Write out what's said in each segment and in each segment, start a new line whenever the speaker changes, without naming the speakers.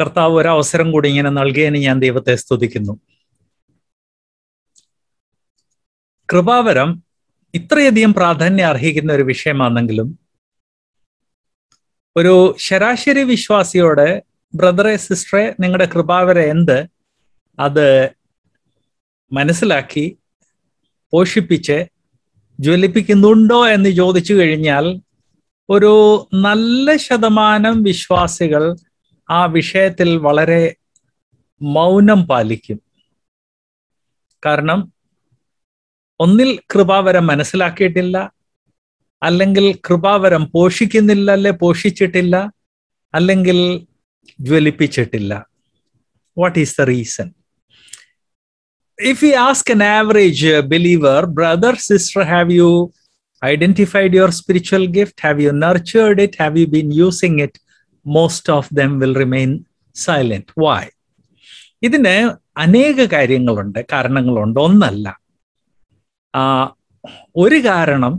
കർത്താവ് ഒരവസരം കൂടി ഇങ്ങനെ നൽകിയതിന് ഞാൻ ദൈവത്തെ സ്തുതിക്കുന്നു കൃപാവരം ഇത്രയധികം പ്രാധാന്യം അർഹിക്കുന്ന ഒരു വിഷയമാണെങ്കിലും ഒരു ശരാശരി വിശ്വാസിയോട് ബ്രദറെ സിസ്റ്ററെ നിങ്ങളുടെ കൃപാവര എന്ത് അത് മനസ്സിലാക്കി പോഷിപ്പിച്ച് ജ്വലിപ്പിക്കുന്നുണ്ടോ എന്ന് ചോദിച്ചു കഴിഞ്ഞാൽ ഒരു നല്ല ശതമാനം വിശ്വാസികൾ ആ വിഷയത്തിൽ വളരെ മൗനം പാലിക്കും കാരണം ഒന്നിൽ കൃപാവരം മനസ്സിലാക്കിയിട്ടില്ല അല്ലെങ്കിൽ കൃപാവരം പോഷിക്കുന്നില്ല അല്ലെ പോഷിച്ചിട്ടില്ല അല്ലെങ്കിൽ ജ്വലിപ്പിച്ചിട്ടില്ല what is the reason if you ask an average believer brother sister have you identified your spiritual gift have you nurtured it have you been using it most of them will remain silent why ഇതിന് അനേക കാര്യങ്ങളുണ്ട് കാരണങ്ങളുണ്ട് ഒന്നല്ല ഒരു കാരണം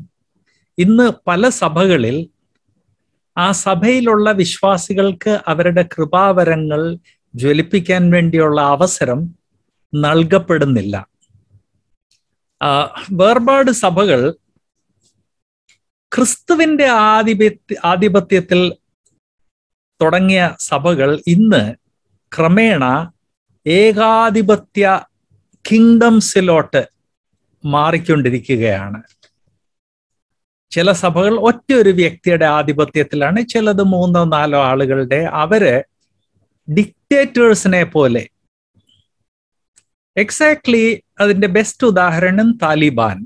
ഇന്ന് പല സഭകളിൽ ആ സഭയിലുള്ള വിശ്വാസികൾക്ക് അവരുടെ കൃപാവരങ്ങൾ ജ്വലിപ്പിക്കാൻ വേണ്ടിയുള്ള അവസരം നൽകപ്പെടുന്നില്ല വേർപാട് സഭകൾ ക്രിസ്തുവിന്റെ ആധിപത്യ ആധിപത്യത്തിൽ തുടങ്ങിയ സഭകൾ ഇന്ന് ക്രമേണ ഏകാധിപത്യ കിങ്ഡംസിലോട്ട് മാറിക്കൊണ്ടിരിക്കുകയാണ് ചില സഭകൾ ഒറ്റ ഒരു വ്യക്തിയുടെ ആധിപത്യത്തിലാണ് ചിലത് മൂന്നോ നാലോ ആളുകളുടെ അവര് ഡിക്റ്റേറ്റേഴ്സിനെ പോലെ എക്സാക്ട്ലി അതിന്റെ ബെസ്റ്റ് ഉദാഹരണം താലിബാൻ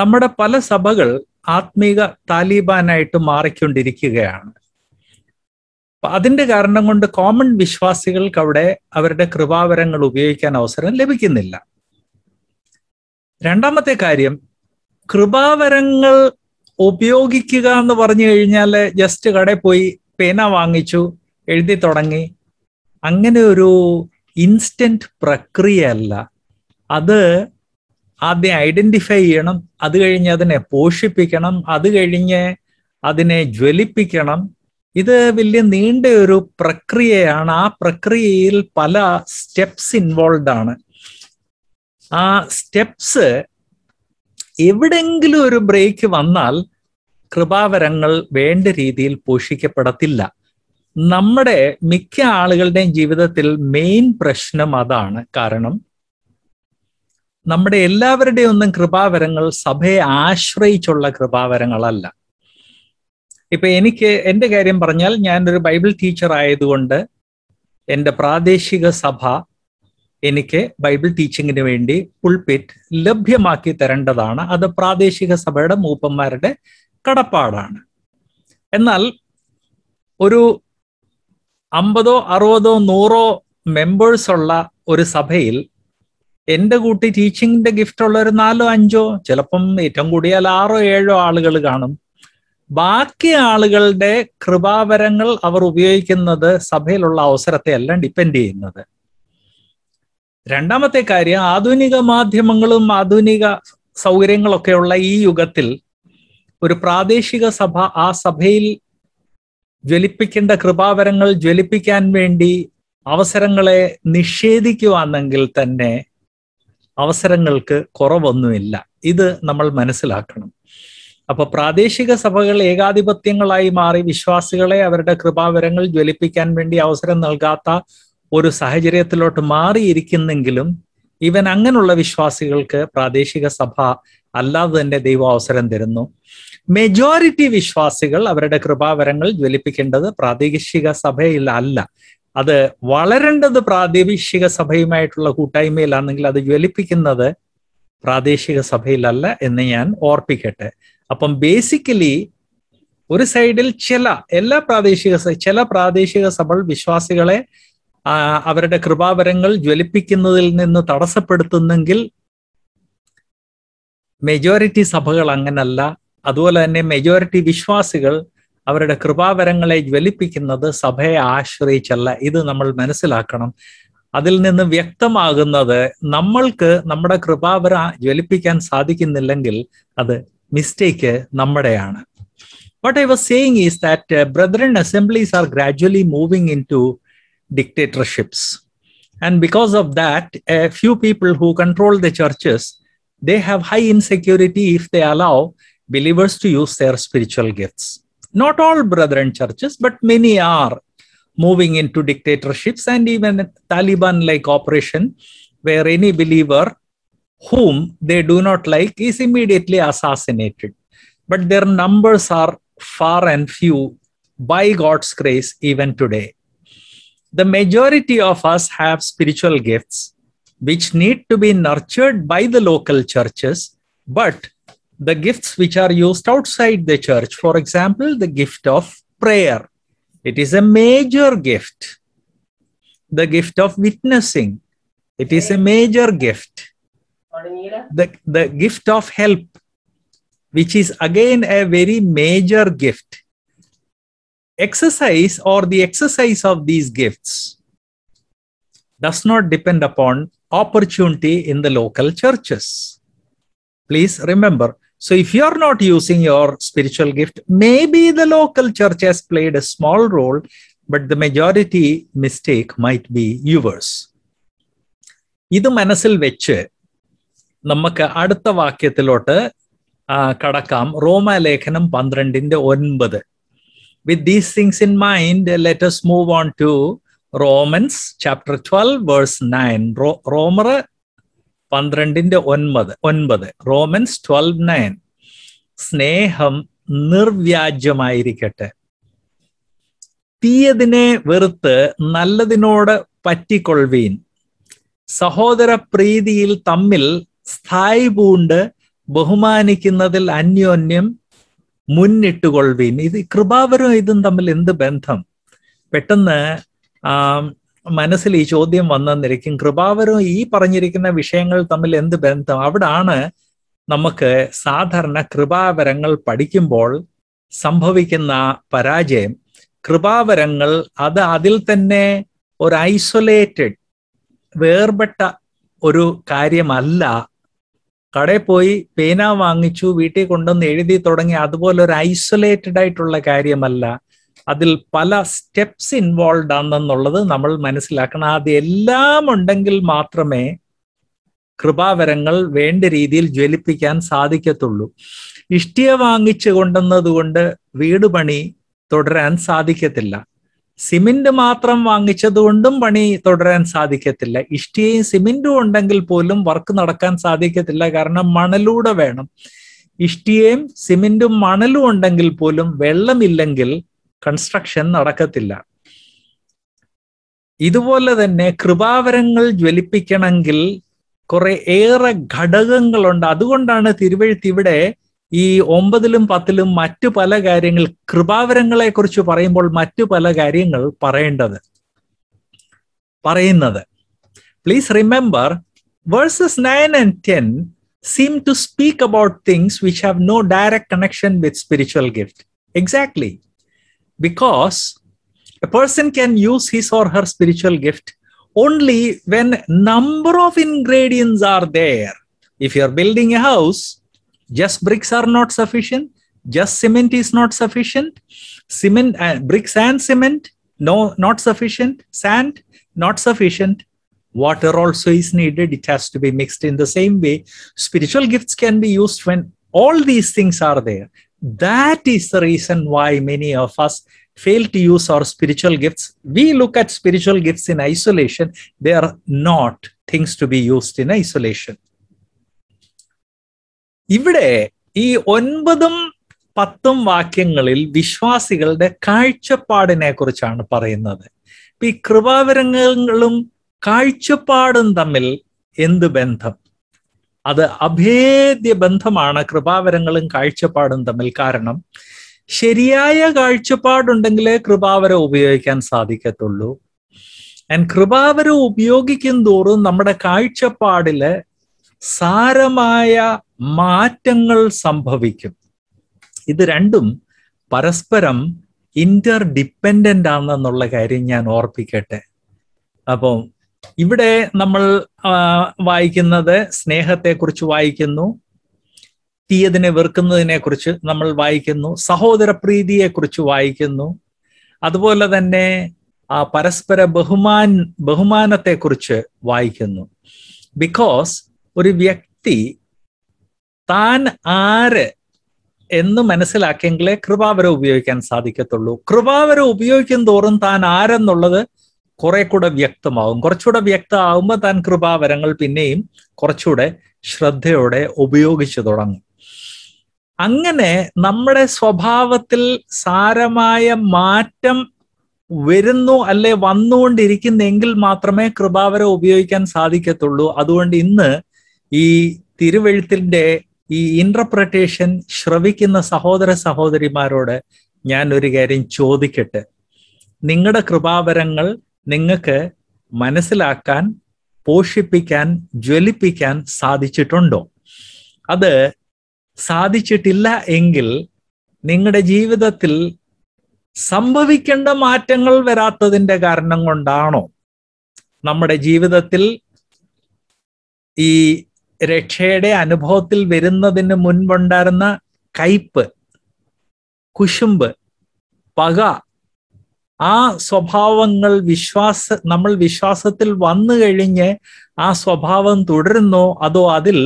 നമ്മുടെ പല സഭകൾ ആത്മീക താലിബാനായിട്ട് മാറിക്കൊണ്ടിരിക്കുകയാണ് അപ്പൊ അതിന്റെ കാരണം കൊണ്ട് കോമൺ വിശ്വാസികൾക്ക് അവിടെ അവരുടെ കൃപാവരങ്ങൾ ഉപയോഗിക്കാൻ അവസരം ലഭിക്കുന്നില്ല രണ്ടാമത്തെ കാര്യം കൃപാവരങ്ങൾ ഉപയോഗിക്കുക എന്ന് പറഞ്ഞു കഴിഞ്ഞാൽ ജസ്റ്റ് കടയിൽ പോയി പേന വാങ്ങിച്ചു എഴുതി തുടങ്ങി അങ്ങനെ ഒരു ഇൻസ്റ്റന്റ് പ്രക്രിയയല്ല അത് ആദ്യം ഐഡന്റിഫൈ ചെയ്യണം അത് കഴിഞ്ഞ് അതിനെ പോഷിപ്പിക്കണം അത് കഴിഞ്ഞ് അതിനെ ജ്വലിപ്പിക്കണം ഇത് വലിയ നീണ്ട ഒരു പ്രക്രിയയാണ് ആ പ്രക്രിയയിൽ പല സ്റ്റെപ്സ് ഇൻവോൾവ് ആണ് ആ സ്റ്റെപ്സ് എവിടെങ്കിലും ഒരു ബ്രേക്ക് വന്നാൽ കൃപാവരങ്ങൾ വേണ്ട രീതിയിൽ പോഷിക്കപ്പെടത്തില്ല നമ്മുടെ മിക്ക ആളുകളുടെയും ജീവിതത്തിൽ മെയിൻ പ്രശ്നം അതാണ് കാരണം നമ്മുടെ എല്ലാവരുടെയും ഒന്നും കൃപാവരങ്ങൾ സഭയെ ആശ്രയിച്ചുള്ള കൃപാവരങ്ങളല്ല ഇപ്പൊ എനിക്ക് എന്റെ കാര്യം പറഞ്ഞാൽ ഞാനൊരു ബൈബിൾ ടീച്ചർ ആയതുകൊണ്ട് എന്റെ പ്രാദേശിക സഭ എനിക്ക് ബൈബിൾ ടീച്ചിങ്ങിന് വേണ്ടി പുൾപിറ്റ് ലഭ്യമാക്കി തരേണ്ടതാണ് അത് പ്രാദേശിക സഭയുടെ മൂപ്പന്മാരുടെ കടപ്പാടാണ് എന്നാൽ ഒരു അമ്പതോ അറുപതോ നൂറോ മെമ്പേഴ്സ് ഉള്ള ഒരു സഭയിൽ എന്റെ കൂട്ടി ടീച്ചിങ്ങിന്റെ ഗിഫ്റ്റ് ഉള്ള ഒരു നാലോ അഞ്ചോ ചിലപ്പം ഏറ്റവും കൂടിയാൽ ആറോ ഏഴോ ആളുകൾ കാണും ബാക്കി ആളുകളുടെ കൃപാവരങ്ങൾ അവർ ഉപയോഗിക്കുന്നത് സഭയിലുള്ള അവസരത്തെ അല്ല ഡിപ്പെൻഡ് ചെയ്യുന്നത് രണ്ടാമത്തെ കാര്യം ആധുനിക മാധ്യമങ്ങളും ആധുനിക സൗകര്യങ്ങളൊക്കെയുള്ള ഈ യുഗത്തിൽ ഒരു പ്രാദേശിക സഭ ആ സഭയിൽ ജ്വലിപ്പിക്കേണ്ട കൃപാവരങ്ങൾ ജ്വലിപ്പിക്കാൻ വേണ്ടി അവസരങ്ങളെ നിഷേധിക്കുവാണെങ്കിൽ തന്നെ അവസരങ്ങൾക്ക് കുറവൊന്നുമില്ല ഇത് നമ്മൾ മനസ്സിലാക്കണം അപ്പൊ പ്രാദേശിക സഭകൾ ഏകാധിപത്യങ്ങളായി മാറി വിശ്വാസികളെ അവരുടെ കൃപാവരങ്ങൾ ജ്വലിപ്പിക്കാൻ വേണ്ടി അവസരം നൽകാത്ത ഒരു സാഹചര്യത്തിലോട്ട് മാറിയിരിക്കുന്നെങ്കിലും ഇവൻ അങ്ങനെയുള്ള വിശ്വാസികൾക്ക് പ്രാദേശിക സഭ അല്ലാതെ തന്നെ ദൈവം അവസരം തരുന്നു മെജോറിറ്റി വിശ്വാസികൾ അവരുടെ കൃപാവരങ്ങൾ ജ്വലിപ്പിക്കേണ്ടത് പ്രാദേശിക സഭയിൽ അല്ല അത് വളരേണ്ടത് പ്രാദേശിക സഭയുമായിട്ടുള്ള കൂട്ടായ്മയിലാണെങ്കിൽ അത് ജ്വലിപ്പിക്കുന്നത് പ്രാദേശിക സഭയിലല്ല എന്ന് ഞാൻ ഓർപ്പിക്കട്ടെ അപ്പം ബേസിക്കലി ഒരു സൈഡിൽ ചില എല്ലാ പ്രാദേശിക ചില പ്രാദേശിക സഭകൾ വിശ്വാസികളെ അവരുടെ കൃപാവരങ്ങൾ ജ്വലിപ്പിക്കുന്നതിൽ നിന്ന് തടസ്സപ്പെടുത്തുന്നെങ്കിൽ മെജോറിറ്റി സഭകൾ അങ്ങനല്ല അതുപോലെ തന്നെ മെജോറിറ്റി വിശ്വാസികൾ അവരുടെ കൃപാവരങ്ങളെ ജ്വലിപ്പിക്കുന്നത് സഭയെ ആശ്രയിച്ചല്ല ഇത് നമ്മൾ മനസ്സിലാക്കണം അതിൽ നിന്ന് വ്യക്തമാകുന്നത് നമ്മൾക്ക് നമ്മുടെ കൃപാവര ജ്വലിപ്പിക്കാൻ സാധിക്കുന്നില്ലെങ്കിൽ അത് Mistake, മിസ്റ്റേക്ക് നമ്മുടെയാണ് what What I was saying is that assemblies uh, assemblies are gradually moving into dictatorships. And because of that, a few people who control the churches, they have high insecurity if they allow believers to use their spiritual gifts. Not all brethren churches, but many are moving into dictatorships and even Taliban like operation where any believer whom they do not like is immediately assassinated. But their numbers are far and few by God's grace even today. The majority of us have spiritual gifts which need to be nurtured by the local churches, but the gifts which are used outside the church, for example, the gift of prayer, it is a major gift. The gift of witnessing, it is a major gift the, the gift of help, which is again a very major gift. Exercise or the exercise of these gifts does not depend upon opportunity in the local churches. Please remember. So, if you are not using your spiritual gift, maybe the local church has played a small role, but the majority mistake might be yours. ഇത് മനസ്സിൽ വെച്ച് നമുക്ക് അടുത്ത വാക്യത്തിലോട്ട് കടക്കാം റോമാലേഖനം പന്ത്രണ്ടിന്റെ ഒൻപത് with these things in mind let move on to Romans chapter twelve verse nine റോമർ പന്ത്രണ്ടിന്റെ ഒൻപത് ഒൻപത് റോമൻസ് ട്വൽവ് നയൻ സ്നേഹം നിർവ്യാജ്യമായിരിക്കട്ടെ തീയതിനെ വെറുത്ത് നല്ലതിനോട് പറ്റിക്കൊള്ളുവീൻ സഹോദര പ്രീതിയിൽ തമ്മിൽ സ്ഥായി പൂണ്ട് ബഹുമാനിക്കുന്നതിൽ അന്യോന്യം മുന്നിട്ടുകൊള്ളുവീൻ ഇത് കൃപാവരും ഇതും തമ്മിൽ എന്ത് ബന്ധം പെട്ടെന്ന് ആ മനസ്സിൽ ഈ ചോദ്യം വന്നെന്നിരിക്കും കൃപാവരും ഈ പറഞ്ഞിരിക്കുന്ന വിഷയങ്ങൾ തമ്മിൽ എന്ത് ബന്ധം അവിടാണ് നമുക്ക് സാധാരണ കൃപാവരങ്ങൾ പഠിക്കുമ്പോൾ സംഭവിക്കുന്ന പരാജയം കൃപാവരങ്ങൾ അത് അതിൽ തന്നെ ഒരു ഐസൊലേറ്റഡ് വേർപെട്ട ഒരു കാര്യമല്ല കടയിൽ പോയി പേന വാങ്ങിച്ചു വീട്ടിൽ കൊണ്ടുവന്ന് എഴുതി തുടങ്ങി അതുപോലെ ഒരു ഐസൊലേറ്റഡ് ആയിട്ടുള്ള കാര്യമല്ല അതിൽ പല സ്റ്റെപ്സ് ഇൻവോൾവ് ആണെന്നുള്ളത് നമ്മൾ മനസ്സിലാക്കണം അത് എല്ലാം ഉണ്ടെങ്കിൽ മാത്രമേ കൃപാവരങ്ങൾ വേണ്ട രീതിയിൽ ജ്വലിപ്പിക്കാൻ സാധിക്കത്തുള്ളൂ ഇഷ്ടിയ വാങ്ങിച്ചു കൊണ്ടുവന്നത് കൊണ്ട് വീട് പണി തുടരാൻ സാധിക്കത്തില്ല സിമെന്റ് മാത്രം വാങ്ങിച്ചതുകൊണ്ടും പണി തുടരാൻ സാധിക്കത്തില്ല ഇഷ്ടികയും സിമെന്റും ഉണ്ടെങ്കിൽ പോലും വർക്ക് നടക്കാൻ സാധിക്കത്തില്ല കാരണം മണലൂടെ വേണം ഇഷ്ടികയും സിമെന്റും മണലും ഉണ്ടെങ്കിൽ പോലും വെള്ളമില്ലെങ്കിൽ കൺസ്ട്രക്ഷൻ നടക്കത്തില്ല ഇതുപോലെ തന്നെ കൃപാവരങ്ങൾ ജ്വലിപ്പിക്കണമെങ്കിൽ കുറെ ഏറെ ഘടകങ്ങളുണ്ട് അതുകൊണ്ടാണ് ഇവിടെ ഈ ഒമ്പതിലും പത്തിലും മറ്റു പല കാര്യങ്ങൾ കൃപാവരങ്ങളെ കുറിച്ച് പറയുമ്പോൾ മറ്റു പല കാര്യങ്ങൾ പറയേണ്ടത് പറയുന്നത് please remember verses nine and ten seem to speak about things which have no direct connection with spiritual gift exactly because a person can use his or her spiritual gift only when number of ingredients are there if you are building a house just bricks are not sufficient just cement is not sufficient cement uh, bricks and cement no not sufficient sand not sufficient water also is needed it has to be mixed in the same way spiritual gifts can be used when all these things are there that is the reason why many of us fail to use our spiritual gifts we look at spiritual gifts in isolation they are not things to be used in isolation ഇവിടെ ഈ ഒൻപതും പത്തും വാക്യങ്ങളിൽ വിശ്വാസികളുടെ കാഴ്ചപ്പാടിനെ കുറിച്ചാണ് പറയുന്നത് ഈ കൃപാവരങ്ങളും കാഴ്ചപ്പാടും തമ്മിൽ എന്ത് ബന്ധം അത് അഭേദ്യ ബന്ധമാണ് കൃപാവരങ്ങളും കാഴ്ചപ്പാടും തമ്മിൽ കാരണം ശരിയായ കാഴ്ചപ്പാടുണ്ടെങ്കിലേ കൃപാവരം ഉപയോഗിക്കാൻ സാധിക്കത്തുള്ളൂ ആൻഡ് കൃപാവരം ഉപയോഗിക്കും തോറും നമ്മുടെ കാഴ്ചപ്പാടില് സാരമായ മാറ്റങ്ങൾ സംഭവിക്കും ഇത് രണ്ടും പരസ്പരം ഇന്റർ ഡിപ്പെൻഡൻ്റ് ആണെന്നുള്ള കാര്യം ഞാൻ ഓർപ്പിക്കട്ടെ അപ്പോൾ ഇവിടെ നമ്മൾ വായിക്കുന്നത് സ്നേഹത്തെക്കുറിച്ച് വായിക്കുന്നു തീയതിനെ വെറുക്കുന്നതിനെ കുറിച്ച് നമ്മൾ വായിക്കുന്നു സഹോദരപ്രീതിയെക്കുറിച്ച് വായിക്കുന്നു അതുപോലെ തന്നെ ആ പരസ്പര ബഹുമാൻ ബഹുമാനത്തെക്കുറിച്ച് വായിക്കുന്നു ബിക്കോസ് ഒരു വ്യക്തി താൻ ആര് എന്ന് മനസ്സിലാക്കിയെങ്കിലേ കൃപാവരം ഉപയോഗിക്കാൻ സാധിക്കത്തുള്ളൂ കൃപാവരം ഉപയോഗിക്കും തോറും താൻ ആരെന്നുള്ളത് കുറെ കൂടെ വ്യക്തമാവും കുറച്ചുകൂടെ വ്യക്തമാകുമ്പോൾ താൻ കൃപാവരങ്ങൾ പിന്നെയും കുറച്ചുകൂടെ ശ്രദ്ധയോടെ ഉപയോഗിച്ചു തുടങ്ങും അങ്ങനെ നമ്മുടെ സ്വഭാവത്തിൽ സാരമായ മാറ്റം വരുന്നു അല്ലെ വന്നുകൊണ്ടിരിക്കുന്നെങ്കിൽ മാത്രമേ കൃപാവരം ഉപയോഗിക്കാൻ സാധിക്കത്തുള്ളൂ അതുകൊണ്ട് ഇന്ന് ഈ തിരുവെഴുത്തിൻ്റെ ഈ ഇന്റർപ്രറ്റേഷൻ ശ്രവിക്കുന്ന സഹോദര സഹോദരിമാരോട് ഞാൻ ഒരു കാര്യം ചോദിക്കട്ടെ നിങ്ങളുടെ കൃപാവരങ്ങൾ നിങ്ങൾക്ക് മനസ്സിലാക്കാൻ പോഷിപ്പിക്കാൻ ജ്വലിപ്പിക്കാൻ സാധിച്ചിട്ടുണ്ടോ അത് സാധിച്ചിട്ടില്ല എങ്കിൽ നിങ്ങളുടെ ജീവിതത്തിൽ സംഭവിക്കേണ്ട മാറ്റങ്ങൾ വരാത്തതിൻ്റെ കാരണം കൊണ്ടാണോ നമ്മുടെ ജീവിതത്തിൽ ഈ രക്ഷയുടെ അനുഭവത്തിൽ വരുന്നതിന് മുൻപുണ്ടായിരുന്ന കയ്പ് കുശുമ്പ് പക ആ സ്വഭാവങ്ങൾ വിശ്വാസ നമ്മൾ വിശ്വാസത്തിൽ വന്നു കഴിഞ്ഞ് ആ സ്വഭാവം തുടരുന്നോ അതോ അതിൽ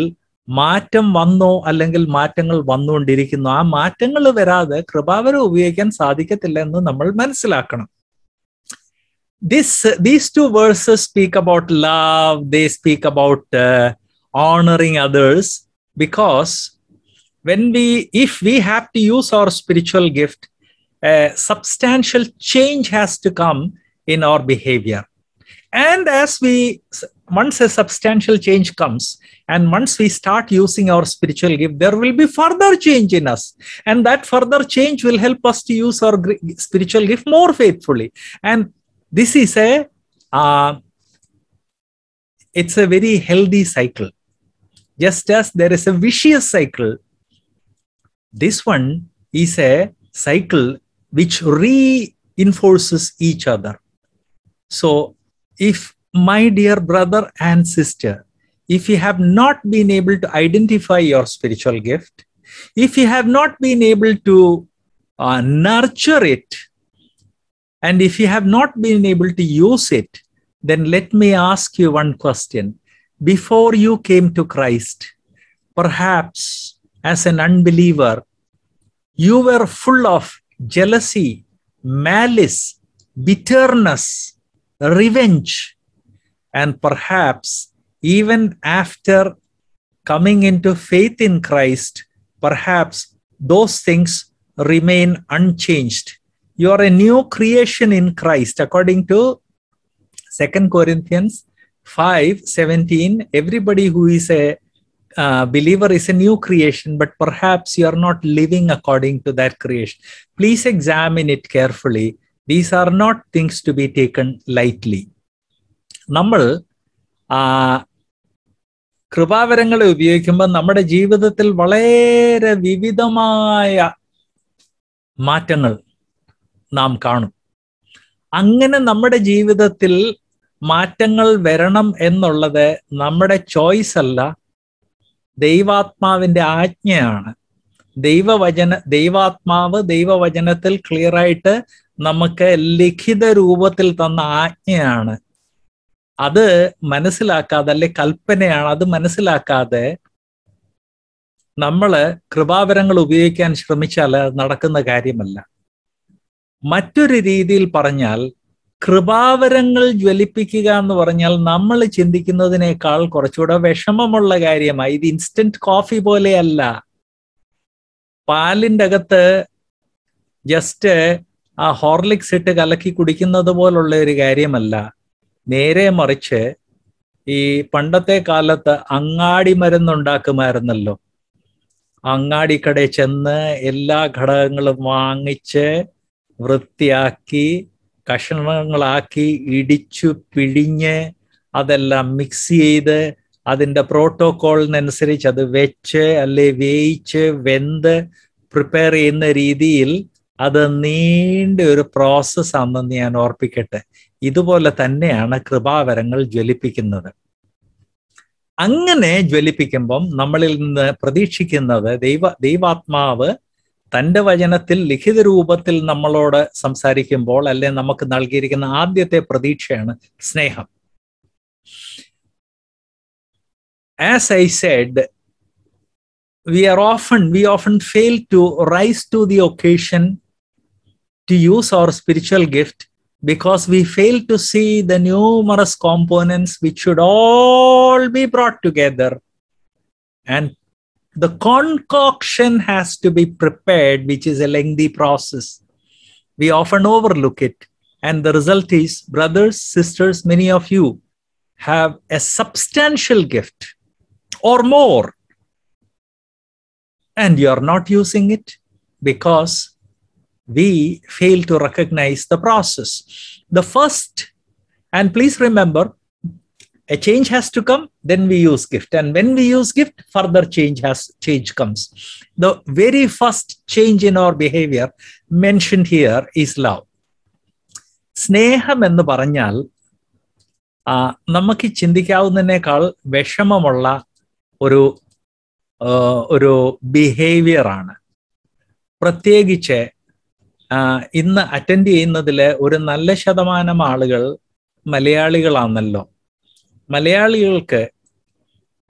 മാറ്റം വന്നോ അല്ലെങ്കിൽ മാറ്റങ്ങൾ വന്നുകൊണ്ടിരിക്കുന്നു ആ മാറ്റങ്ങൾ വരാതെ കൃപാവരം ഉപയോഗിക്കാൻ സാധിക്കത്തില്ല എന്ന് നമ്മൾ മനസ്സിലാക്കണം this these two verses speak about love they speak about honoring others because when we if we have to use our spiritual gift a substantial change has to come in our behavior and as we once a substantial change comes and once we start using our spiritual gift there will be further change in us and that further change will help us to use our spiritual gift more faithfully and this is a uh, it's a very healthy cycle just as there is a vicious cycle this one is a cycle which reinforces each other so if my dear brother and sister if you have not been able to identify your spiritual gift if you have not been able to uh, nurture it and if you have not been able to use it then let me ask you one question before you came to Christ, perhaps as an unbeliever, you were full of jealousy, malice, bitterness, revenge, and perhaps even after coming into faith in Christ, perhaps those things remain unchanged. You are a new creation in Christ, according to Second Corinthians 5 17 everybody who is a uh, believer is a new creation but perhaps you are not living according to that creation please examine it carefully these are not things to be taken lightly നമ്മൾ കൃപാവരങ്ങളെ ഉപയോഗിക്കുമ്പോൾ നമ്മുടെ ജീവിതത്തിൽ വളരെ വിവിധമായ മാറ്റങ്ങൾ നാം കാണും അങ്ങനെ നമ്മുടെ ജീവിതത്തിൽ മാറ്റങ്ങൾ വരണം എന്നുള്ളത് നമ്മുടെ ചോയ്സ് അല്ല ദൈവാത്മാവിന്റെ ആജ്ഞയാണ് ദൈവവചന ദൈവാത്മാവ് ദൈവവചനത്തിൽ ക്ലിയറായിട്ട് നമുക്ക് ലിഖിത രൂപത്തിൽ തന്ന ആജ്ഞയാണ് അത് മനസ്സിലാക്കാതെ അല്ലെ കൽപ്പനയാണ് അത് മനസ്സിലാക്കാതെ നമ്മൾ കൃപാവരങ്ങൾ ഉപയോഗിക്കാൻ ശ്രമിച്ചാൽ നടക്കുന്ന കാര്യമല്ല മറ്റൊരു രീതിയിൽ പറഞ്ഞാൽ കൃപാവരങ്ങൾ ജ്വലിപ്പിക്കുക എന്ന് പറഞ്ഞാൽ നമ്മൾ ചിന്തിക്കുന്നതിനേക്കാൾ കുറച്ചുകൂടെ വിഷമമുള്ള കാര്യമായി ഇത് ഇൻസ്റ്റന്റ് കോഫി പോലെയല്ല പാലിൻ്റെ അകത്ത് ജസ്റ്റ് ആ ഹോർലിക്സ് ഇട്ട് കലക്കി കുടിക്കുന്നത് പോലുള്ള ഒരു കാര്യമല്ല നേരെ മറിച്ച് ഈ പണ്ടത്തെ കാലത്ത് അങ്ങാടി മരുന്നുണ്ടാക്കുമായിരുന്നല്ലോ അങ്ങാടിക്കടയിൽ ചെന്ന് എല്ലാ ഘടകങ്ങളും വാങ്ങിച്ച് വൃത്തിയാക്കി കഷണങ്ങളാക്കി ഇടിച്ചു പിഴിഞ്ഞ് അതെല്ലാം മിക്സ് ചെയ്ത് അതിൻ്റെ പ്രോട്ടോകോളിനനുസരിച്ച് അത് വെച്ച് അല്ലെ വേയിച്ച് വെന്ത് പ്രിപ്പയർ ചെയ്യുന്ന രീതിയിൽ അത് നീണ്ട ഒരു പ്രോസസ് ആണെന്ന് ഞാൻ ഓർപ്പിക്കട്ടെ ഇതുപോലെ തന്നെയാണ് കൃപാവരങ്ങൾ ജ്വലിപ്പിക്കുന്നത് അങ്ങനെ ജ്വലിപ്പിക്കുമ്പം നമ്മളിൽ നിന്ന് പ്രതീക്ഷിക്കുന്നത് ദൈവ ദൈവാത്മാവ് തന്റെ വചനത്തിൽ ലിഖിത രൂപത്തിൽ നമ്മളോട് സംസാരിക്കുമ്പോൾ അല്ലെ നമുക്ക് നൽകിയിരിക്കുന്ന ആദ്യത്തെ പ്രതീക്ഷയാണ് സ്നേഹം as I said we are often we often fail to rise to the occasion to use our spiritual gift because we fail to see the numerous components which should all be brought together and the concoction has to be prepared, which is a lengthy process. We often overlook it. And the result is, brothers, sisters, many of you have a substantial gift or more, and you are not using it because we fail to recognize the process. The first, and please remember, a change has to come then we use gift and when we use gift further change has change comes the very first change in our behavior mentioned here is love സ്നേഹം എന്ന് പറഞ്ഞാൽ നമുക്ക് ചിന്തിക്കാവുന്നതിനേക്കാൾ വിഷമമുള്ള ഒരു ഒരു ബിഹേവിയറാണ് പ്രത്യേകിച്ച് ഇന്ന് attend ചെയ്യുന്നതിൽ ഒരു നല്ല ശതമാനം ആളുകൾ മലയാളികളാണല്ലോ മലയാളികൾക്ക്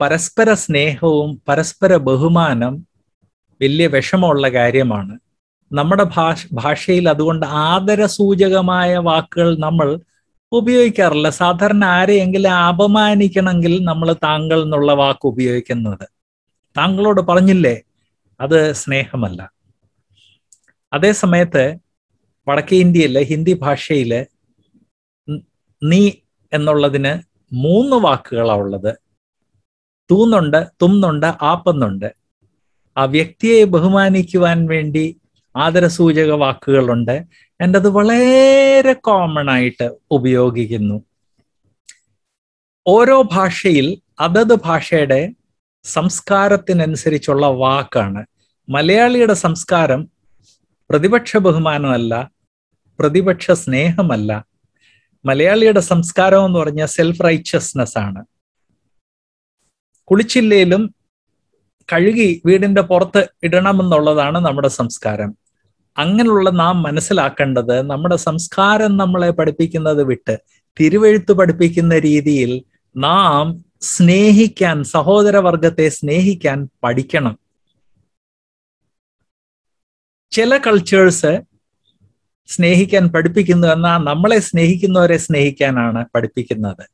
പരസ്പര സ്നേഹവും പരസ്പര ബഹുമാനം വലിയ വിഷമമുള്ള കാര്യമാണ് നമ്മുടെ ഭാഷ ഭാഷയിൽ അതുകൊണ്ട് ആദരസൂചകമായ വാക്കുകൾ നമ്മൾ ഉപയോഗിക്കാറില്ല സാധാരണ ആരെയെങ്കിലും അപമാനിക്കണമെങ്കിൽ നമ്മൾ താങ്കൾ എന്നുള്ള വാക്ക് ഉപയോഗിക്കുന്നത് താങ്കളോട് പറഞ്ഞില്ലേ അത് സ്നേഹമല്ല അതേ സമയത്ത് വടക്കേ ഇന്ത്യയിലെ ഹിന്ദി ഭാഷയിൽ നീ എന്നുള്ളതിന് മൂന്ന് വാക്കുകളാണ് ഉള്ളത് തൂന്നുണ്ട് തുന്നുണ്ട് ആപ്പെന്നുണ്ട് ആ വ്യക്തിയെ ബഹുമാനിക്കുവാൻ വേണ്ടി ആദരസൂചക വാക്കുകളുണ്ട് എൻ്റെ അത് വളരെ കോമൺ ആയിട്ട് ഉപയോഗിക്കുന്നു ഓരോ ഭാഷയിൽ അതത് ഭാഷയുടെ സംസ്കാരത്തിനനുസരിച്ചുള്ള വാക്കാണ് മലയാളിയുടെ സംസ്കാരം പ്രതിപക്ഷ ബഹുമാനമല്ല പ്രതിപക്ഷ സ്നേഹമല്ല മലയാളിയുടെ സംസ്കാരം എന്ന് പറഞ്ഞാൽ സെൽഫ് റൈച്ചസ്നെസ് ആണ് കുളിച്ചില്ലേലും കഴുകി വീടിന്റെ പുറത്ത് ഇടണമെന്നുള്ളതാണ് നമ്മുടെ സംസ്കാരം അങ്ങനെയുള്ള നാം മനസ്സിലാക്കേണ്ടത് നമ്മുടെ സംസ്കാരം നമ്മളെ പഠിപ്പിക്കുന്നത് വിട്ട് തിരുവഴുത്ത് പഠിപ്പിക്കുന്ന രീതിയിൽ നാം സ്നേഹിക്കാൻ സഹോദരവർഗത്തെ സ്നേഹിക്കാൻ പഠിക്കണം ചില കൾച്ചേഴ്സ് സ്നേഹിക്കാൻ പഠിപ്പിക്കുന്നു എന്നാ നമ്മളെ സ്നേഹിക്കുന്നവരെ സ്നേഹിക്കാനാണ് പഠിപ്പിക്കുന്നത്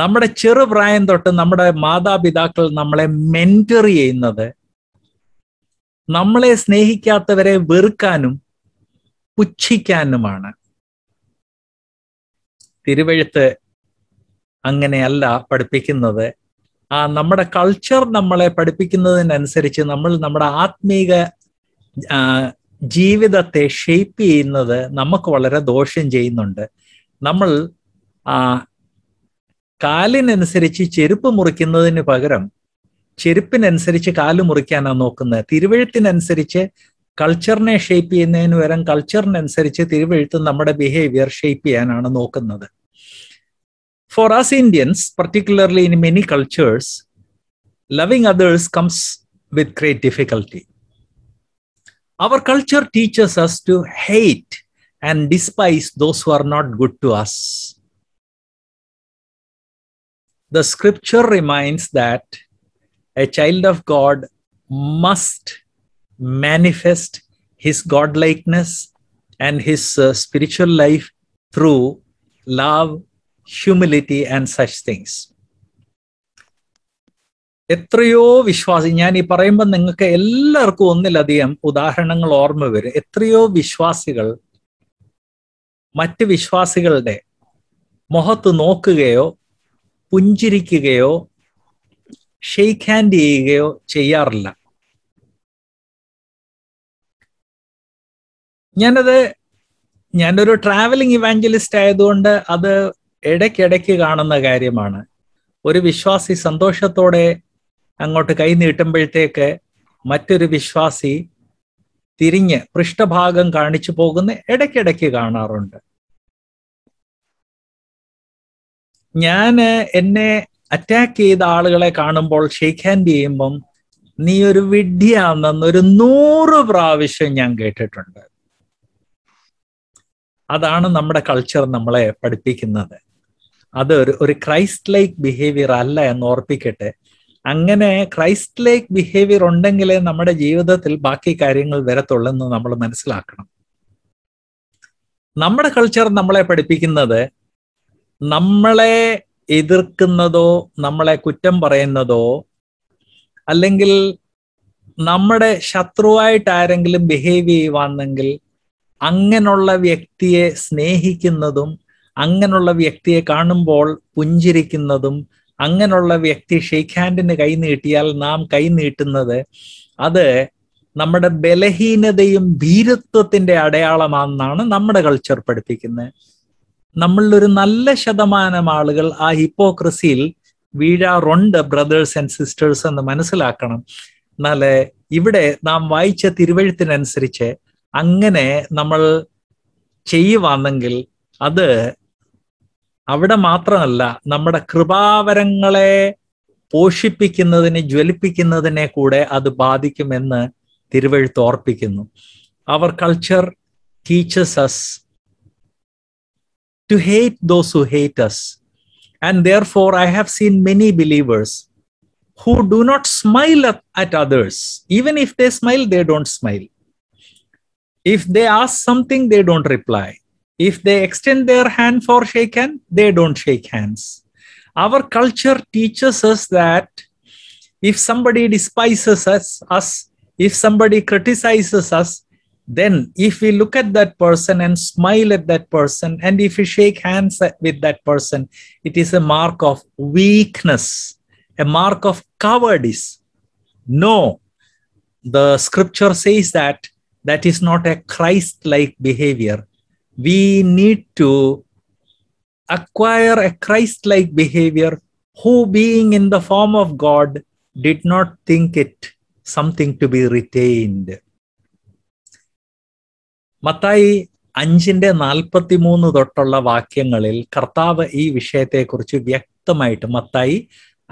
നമ്മുടെ ചെറുപ്രായം തൊട്ട് നമ്മുടെ മാതാപിതാക്കൾ നമ്മളെ മെന്റർ ചെയ്യുന്നത് നമ്മളെ സ്നേഹിക്കാത്തവരെ വെറുക്കാനും പുച്ഛിക്കാനുമാണ് തിരുവഴുത്ത് അങ്ങനെയല്ല പഠിപ്പിക്കുന്നത് ആ നമ്മുടെ കൾച്ചർ നമ്മളെ പഠിപ്പിക്കുന്നതിനനുസരിച്ച് നമ്മൾ നമ്മുടെ ആത്മീക ജീവിതത്തെ ഷെയ്പ്പ് ചെയ്യുന്നത് നമുക്ക് വളരെ ദോഷം ചെയ്യുന്നുണ്ട് നമ്മൾ ആ കാലിനനുസരിച്ച് ചെരുപ്പ് മുറിക്കുന്നതിന് പകരം ചെരുപ്പിനനുസരിച്ച് കാല് മുറിക്കാനാണ് നോക്കുന്നത് തിരുവഴുത്തിനനുസരിച്ച് കൾച്ചറിനെ ഷേപ്പ് ചെയ്യുന്നതിന് പകരം കൾച്ചറിനനുസരിച്ച് തിരുവഴുത്ത് നമ്മുടെ ബിഹേവിയർ ഷേപ്പ് ചെയ്യാനാണ് നോക്കുന്നത് for us Indians particularly in many cultures loving others comes with great difficulty Our culture teaches us to hate and despise those who are not good to us. The scripture reminds that a child of God must manifest his godlikeness and his uh, spiritual life through love, humility, and such things. എത്രയോ വിശ്വാസി ഞാൻ ഈ പറയുമ്പോൾ നിങ്ങൾക്ക് എല്ലാവർക്കും ഒന്നിലധികം ഉദാഹരണങ്ങൾ ഓർമ്മ വരും എത്രയോ വിശ്വാസികൾ മറ്റ് വിശ്വാസികളുടെ മുഖത്ത് നോക്കുകയോ പുഞ്ചിരിക്കുകയോ ഷെയ്ക്ക് ഹാൻഡ് ചെയ്യുകയോ ചെയ്യാറില്ല ഞാനത് ഞാനൊരു ട്രാവലിംഗ് ഇവാഞ്ചലിസ്റ്റ് ആയതുകൊണ്ട് അത് ഇടയ്ക്കിടയ്ക്ക് കാണുന്ന കാര്യമാണ് ഒരു വിശ്വാസി സന്തോഷത്തോടെ അങ്ങോട്ട് കൈ നീട്ടുമ്പോഴത്തേക്ക് മറ്റൊരു വിശ്വാസി തിരിഞ്ഞ് പൃഷ്ഠഭാഗം കാണിച്ചു പോകുന്ന ഇടയ്ക്കിടയ്ക്ക് കാണാറുണ്ട് ഞാൻ എന്നെ അറ്റാക്ക് ചെയ്ത ആളുകളെ കാണുമ്പോൾ ഷെയ്ക്ക് ഹാൻഡ് ചെയ്യുമ്പം നീ ഒരു വിഡ്ഢിയാണെന്ന് ഒരു നൂറ് പ്രാവശ്യം ഞാൻ കേട്ടിട്ടുണ്ട് അതാണ് നമ്മുടെ കൾച്ചർ നമ്മളെ പഠിപ്പിക്കുന്നത് അത് ഒരു ക്രൈസ്റ്റ് ലൈക്ക് ബിഹേവിയർ അല്ല എന്ന് ഓർപ്പിക്കട്ടെ അങ്ങനെ ക്രൈസ്റ്റ് ലൈക്ക് ബിഹേവിയർ ഉണ്ടെങ്കിലേ നമ്മുടെ ജീവിതത്തിൽ ബാക്കി കാര്യങ്ങൾ വരത്തുള്ളെന്ന് നമ്മൾ മനസ്സിലാക്കണം നമ്മുടെ കൾച്ചർ നമ്മളെ പഠിപ്പിക്കുന്നത് നമ്മളെ എതിർക്കുന്നതോ നമ്മളെ കുറ്റം പറയുന്നതോ അല്ലെങ്കിൽ നമ്മുടെ ശത്രുവായിട്ട് ആരെങ്കിലും ബിഹേവ് ചെയ്യുവാണെങ്കിൽ അങ്ങനെയുള്ള വ്യക്തിയെ സ്നേഹിക്കുന്നതും അങ്ങനെയുള്ള വ്യക്തിയെ കാണുമ്പോൾ പുഞ്ചിരിക്കുന്നതും അങ്ങനെയുള്ള വ്യക്തി ഷെയ്ഖ് ഹാൻഡിന് കൈ നീട്ടിയാൽ നാം കൈ നീട്ടുന്നത് അത് നമ്മുടെ ബലഹീനതയും ഭീരത്വത്തിന്റെ അടയാളമാണെന്നാണ് നമ്മുടെ കൾച്ചർ പഠിപ്പിക്കുന്നത് നമ്മളിലൊരു നല്ല ശതമാനം ആളുകൾ ആ ഹിപ്പോക്രസിയിൽ വീഴാറുണ്ട് ബ്രദേഴ്സ് ആൻഡ് സിസ്റ്റേഴ്സ് എന്ന് മനസ്സിലാക്കണം എന്നാൽ ഇവിടെ നാം വായിച്ച തിരുവഴുത്തിനനുസരിച്ച് അങ്ങനെ നമ്മൾ ചെയ്യുവാണെങ്കിൽ അത് അവിടെ മാത്രമല്ല നമ്മുടെ കൃപാവരങ്ങളെ പോഷിപ്പിക്കുന്നതിനെ ജ്വലിപ്പിക്കുന്നതിനെ കൂടെ അത് ബാധിക്കുമെന്ന് തിരുവഴുത്ത് ഓർപ്പിക്കുന്നു our culture teaches us to hate those who hate us. And therefore, I have seen many believers who do not smile at, at, others. Even if they smile, they don't smile. If they ask something, they don't reply. If they extend their hand for shake hand, they don't shake hands. Our culture teaches us that if somebody despises us, us, if somebody criticizes us, then if we look at that person and smile at that person, and if we shake hands with that person, it is a mark of weakness, a mark of cowardice. No, the scripture says that that is not a Christ like behavior. We need to acquire a Christ like behavior who, being in the form of God did not think it something to be retained മത്തായി അഞ്ചിന്റെ നാൽപ്പത്തി മൂന്ന് തൊട്ടുള്ള വാക്യങ്ങളിൽ കർത്താവ് ഈ വിഷയത്തെക്കുറിച്ച് വ്യക്തമായിട്ട് മത്തായി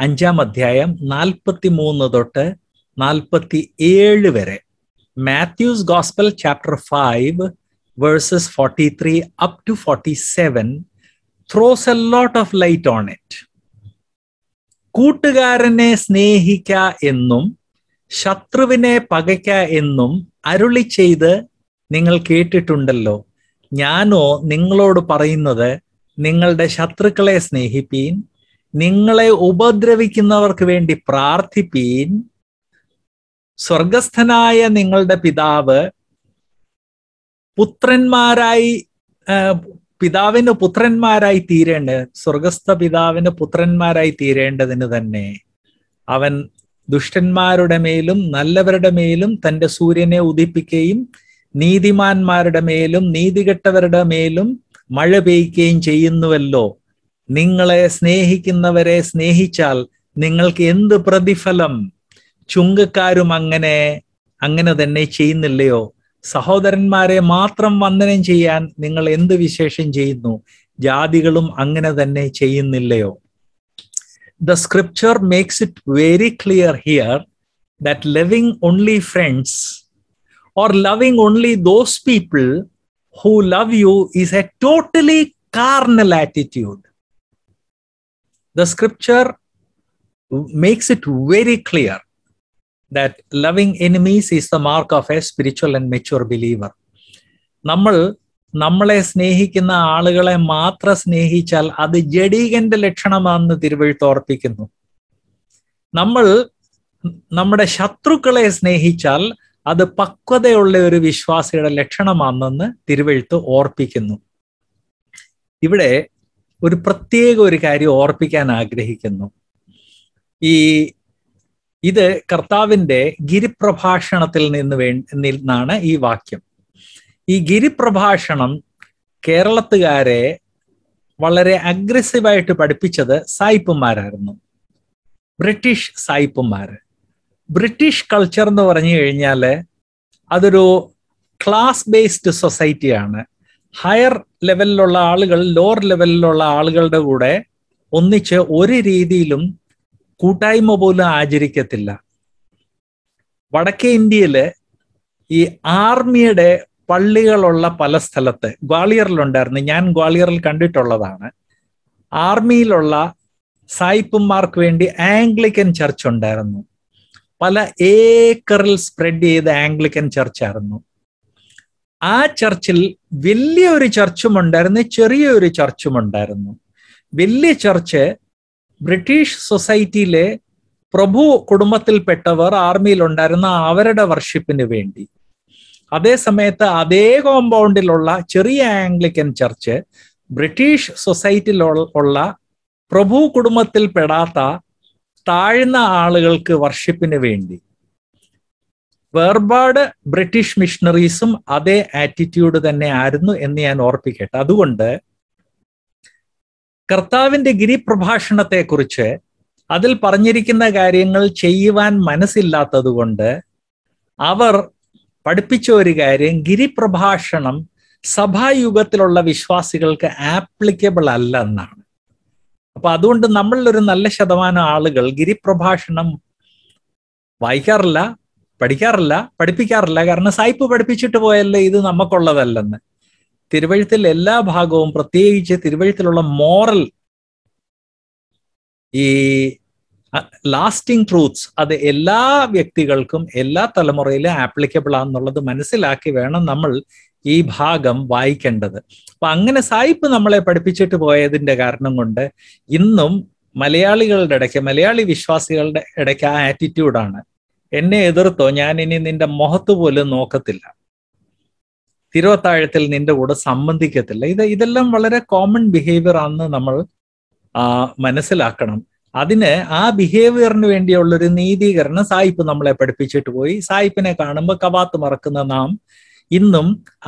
അഞ്ചാം അധ്യായം നാൽപ്പത്തി മൂന്ന് തൊട്ട് നാൽപ്പത്തി ഏഴ് വരെ Matthew's gospel chapter five verses 43 up to 47 throws a lot of light on it. കൂട്ടുകാരനെ സ്നേഹിക്ക എന്നും ശത്രുവിനെ പകയ്ക്ക എന്നും അരുളി ചെയ്ത് നിങ്ങൾ കേട്ടിട്ടുണ്ടല്ലോ ഞാനോ നിങ്ങളോട് പറയുന്നത് നിങ്ങളുടെ ശത്രുക്കളെ സ്നേഹിപ്പീൻ നിങ്ങളെ ഉപദ്രവിക്കുന്നവർക്ക് വേണ്ടി പ്രാർത്ഥിപ്പീൻ സ്വർഗസ്ഥനായ നിങ്ങളുടെ പിതാവ് പുത്രന്മാരായി പിതാവിന് പുത്രന്മാരായി തീരേണ്ട സ്വർഗസ്ഥ പിതാവിന് പുത്രന്മാരായി തീരേണ്ടതിന് തന്നെ അവൻ ദുഷ്ടന്മാരുടെ മേലും നല്ലവരുടെ മേലും തന്റെ സൂര്യനെ ഉദിപ്പിക്കുകയും നീതിമാന്മാരുടെ മേലും നീതികെട്ടവരുടെ മേലും മഴ പെയ്യുകയും ചെയ്യുന്നുവല്ലോ നിങ്ങളെ സ്നേഹിക്കുന്നവരെ സ്നേഹിച്ചാൽ നിങ്ങൾക്ക് എന്ത് പ്രതിഫലം ചുങ്കക്കാരും അങ്ങനെ അങ്ങനെ തന്നെ ചെയ്യുന്നില്ലയോ സഹോദരന്മാരെ മാത്രം വന്ദനം ചെയ്യാൻ നിങ്ങൾ എന്ത് വിശേഷം ചെയ്യുന്നു ജാതികളും അങ്ങനെ തന്നെ ചെയ്യുന്നില്ലയോ the scripture makes it very clear here that loving only friends or loving only those people who love you is a totally carnal attitude. The scripture makes it very clear that loving enemies is the mark of a spiritual and mature believer. നമ്മൾ നമ്മളെ സ്നേഹിക്കുന്ന ആളുകളെ മാത്രം സ്നേഹിച്ചാൽ അത് ജഡീകന്റെ ലക്ഷണമാണെന്ന് തിരുവഴുത്ത് ഓർപ്പിക്കുന്നു നമ്മൾ നമ്മുടെ ശത്രുക്കളെ സ്നേഹിച്ചാൽ അത് പക്വതയുള്ള ഒരു വിശ്വാസിയുടെ ലക്ഷണമാണെന്ന് തിരുവഴുത്ത് ഓർപ്പിക്കുന്നു ഇവിടെ ഒരു പ്രത്യേക ഒരു കാര്യം ഓർപ്പിക്കാൻ ആഗ്രഹിക്കുന്നു ഈ ഇത് കർത്താവിന്റെ ഗിരിപ്രഭാഷണത്തിൽ നിന്ന് വേ നിന്നാണ് ഈ വാക്യം ഈ ഗിരിപ്രഭാഷണം കേരളത്തുകാരെ വളരെ അഗ്രസീവായിട്ട് പഠിപ്പിച്ചത് സായിപ്പുമാരായിരുന്നു ബ്രിട്ടീഷ് സായിപ്പുമാർ ബ്രിട്ടീഷ് കൾച്ചർ എന്ന് പറഞ്ഞു കഴിഞ്ഞാൽ അതൊരു ക്ലാസ് ബേസ്ഡ് സൊസൈറ്റിയാണ് ഹയർ ലെവലിലുള്ള ആളുകൾ ലോവർ ലെവലിലുള്ള ആളുകളുടെ കൂടെ ഒന്നിച്ച് ഒരു രീതിയിലും കൂട്ടായ്മ പോലും ആചരിക്കത്തില്ല വടക്കേ ഇന്ത്യയിലെ ഈ ആർമിയുടെ പള്ളികളുള്ള പല സ്ഥലത്ത് ഗ്വാളിയറിലുണ്ടായിരുന്നു ഞാൻ ഗ്വാളിയറിൽ കണ്ടിട്ടുള്ളതാണ് ആർമിയിലുള്ള സായിപ്പുമാർക്ക് വേണ്ടി ആംഗ്ലിക്കൻ ചർച്ച് ഉണ്ടായിരുന്നു പല ഏക്കറിൽ സ്പ്രെഡ് ചെയ്ത ആംഗ്ലിക്കൻ ചർച്ചായിരുന്നു ആ ചർച്ചിൽ വലിയ ഒരു ചർച്ചും ഉണ്ടായിരുന്നു ചെറിയൊരു ചർച്ചും ഉണ്ടായിരുന്നു വലിയ ചർച്ച് ബ്രിട്ടീഷ് സൊസൈറ്റിയിലെ പ്രഭു കുടുംബത്തിൽപ്പെട്ടവർ ആർമിയിൽ ഉണ്ടായിരുന്ന അവരുടെ വർഷിപ്പിന് വേണ്ടി അതേ സമയത്ത് അതേ കോമ്പൗണ്ടിലുള്ള ചെറിയ ആംഗ്ലിക്കൻ ചർച്ച് ബ്രിട്ടീഷ് സൊസൈറ്റിയിൽ ഉള്ള പ്രഭു കുടുംബത്തിൽ പെടാത്ത താഴ്ന്ന ആളുകൾക്ക് വർഷിപ്പിന് വേണ്ടി വേർപാട് ബ്രിട്ടീഷ് മിഷണറീസും അതേ ആറ്റിറ്റ്യൂഡ് തന്നെ ആയിരുന്നു എന്ന് ഞാൻ ഓർപ്പിക്കട്ടെ അതുകൊണ്ട് കർത്താവിന്റെ ഗിരിപ്രഭാഷണത്തെക്കുറിച്ച് അതിൽ പറഞ്ഞിരിക്കുന്ന കാര്യങ്ങൾ ചെയ്യുവാൻ മനസ്സില്ലാത്തതുകൊണ്ട് അവർ പഠിപ്പിച്ച ഒരു കാര്യം ഗിരിപ്രഭാഷണം സഭായുഗത്തിലുള്ള വിശ്വാസികൾക്ക് ആപ്ലിക്കബിൾ അല്ല എന്നാണ് അപ്പൊ അതുകൊണ്ട് നമ്മളിലൊരു നല്ല ശതമാനം ആളുകൾ ഗിരിപ്രഭാഷണം വായിക്കാറില്ല പഠിക്കാറില്ല പഠിപ്പിക്കാറില്ല കാരണം സായിപ്പ് പഠിപ്പിച്ചിട്ട് പോയല്ലേ ഇത് നമുക്കുള്ളതല്ലെന്ന് തിരുവഴുത്തിൽ എല്ലാ ഭാഗവും പ്രത്യേകിച്ച് തിരുവഴുത്തിലുള്ള മോറൽ ഈ ലാസ്റ്റിംഗ് ട്രൂത്ത്സ് അത് എല്ലാ വ്യക്തികൾക്കും എല്ലാ തലമുറയിലും ആപ്ലിക്കബിൾ ആണെന്നുള്ളത് മനസ്സിലാക്കി വേണം നമ്മൾ ഈ ഭാഗം വായിക്കേണ്ടത് അപ്പൊ അങ്ങനെ സായിപ്പ് നമ്മളെ പഠിപ്പിച്ചിട്ട് പോയതിന്റെ കാരണം കൊണ്ട് ഇന്നും മലയാളികളുടെ ഇടയ്ക്ക് മലയാളി വിശ്വാസികളുടെ ഇടയ്ക്ക് ആ ആറ്റിറ്റ്യൂഡാണ് എന്നെ എതിർത്തോ ഞാൻ ഇനി നിന്റെ മുഖത്ത് പോലും നോക്കത്തില്ല തിരുവത്താഴത്തിൽ നിന്റെ കൂടെ സംബന്ധിക്കത്തില്ല ഇത് ഇതെല്ലാം വളരെ കോമൺ ബിഹേവിയർ ആണെന്ന് നമ്മൾ മനസ്സിലാക്കണം അതിന് ആ ബിഹേവിയറിന് വേണ്ടിയുള്ളൊരു നീതീകരണം സായിപ്പ് നമ്മളെ പഠിപ്പിച്ചിട്ട് പോയി സായിപ്പിനെ കാണുമ്പോൾ കവാത്ത് മറക്കുന്ന നാം ഇന്നും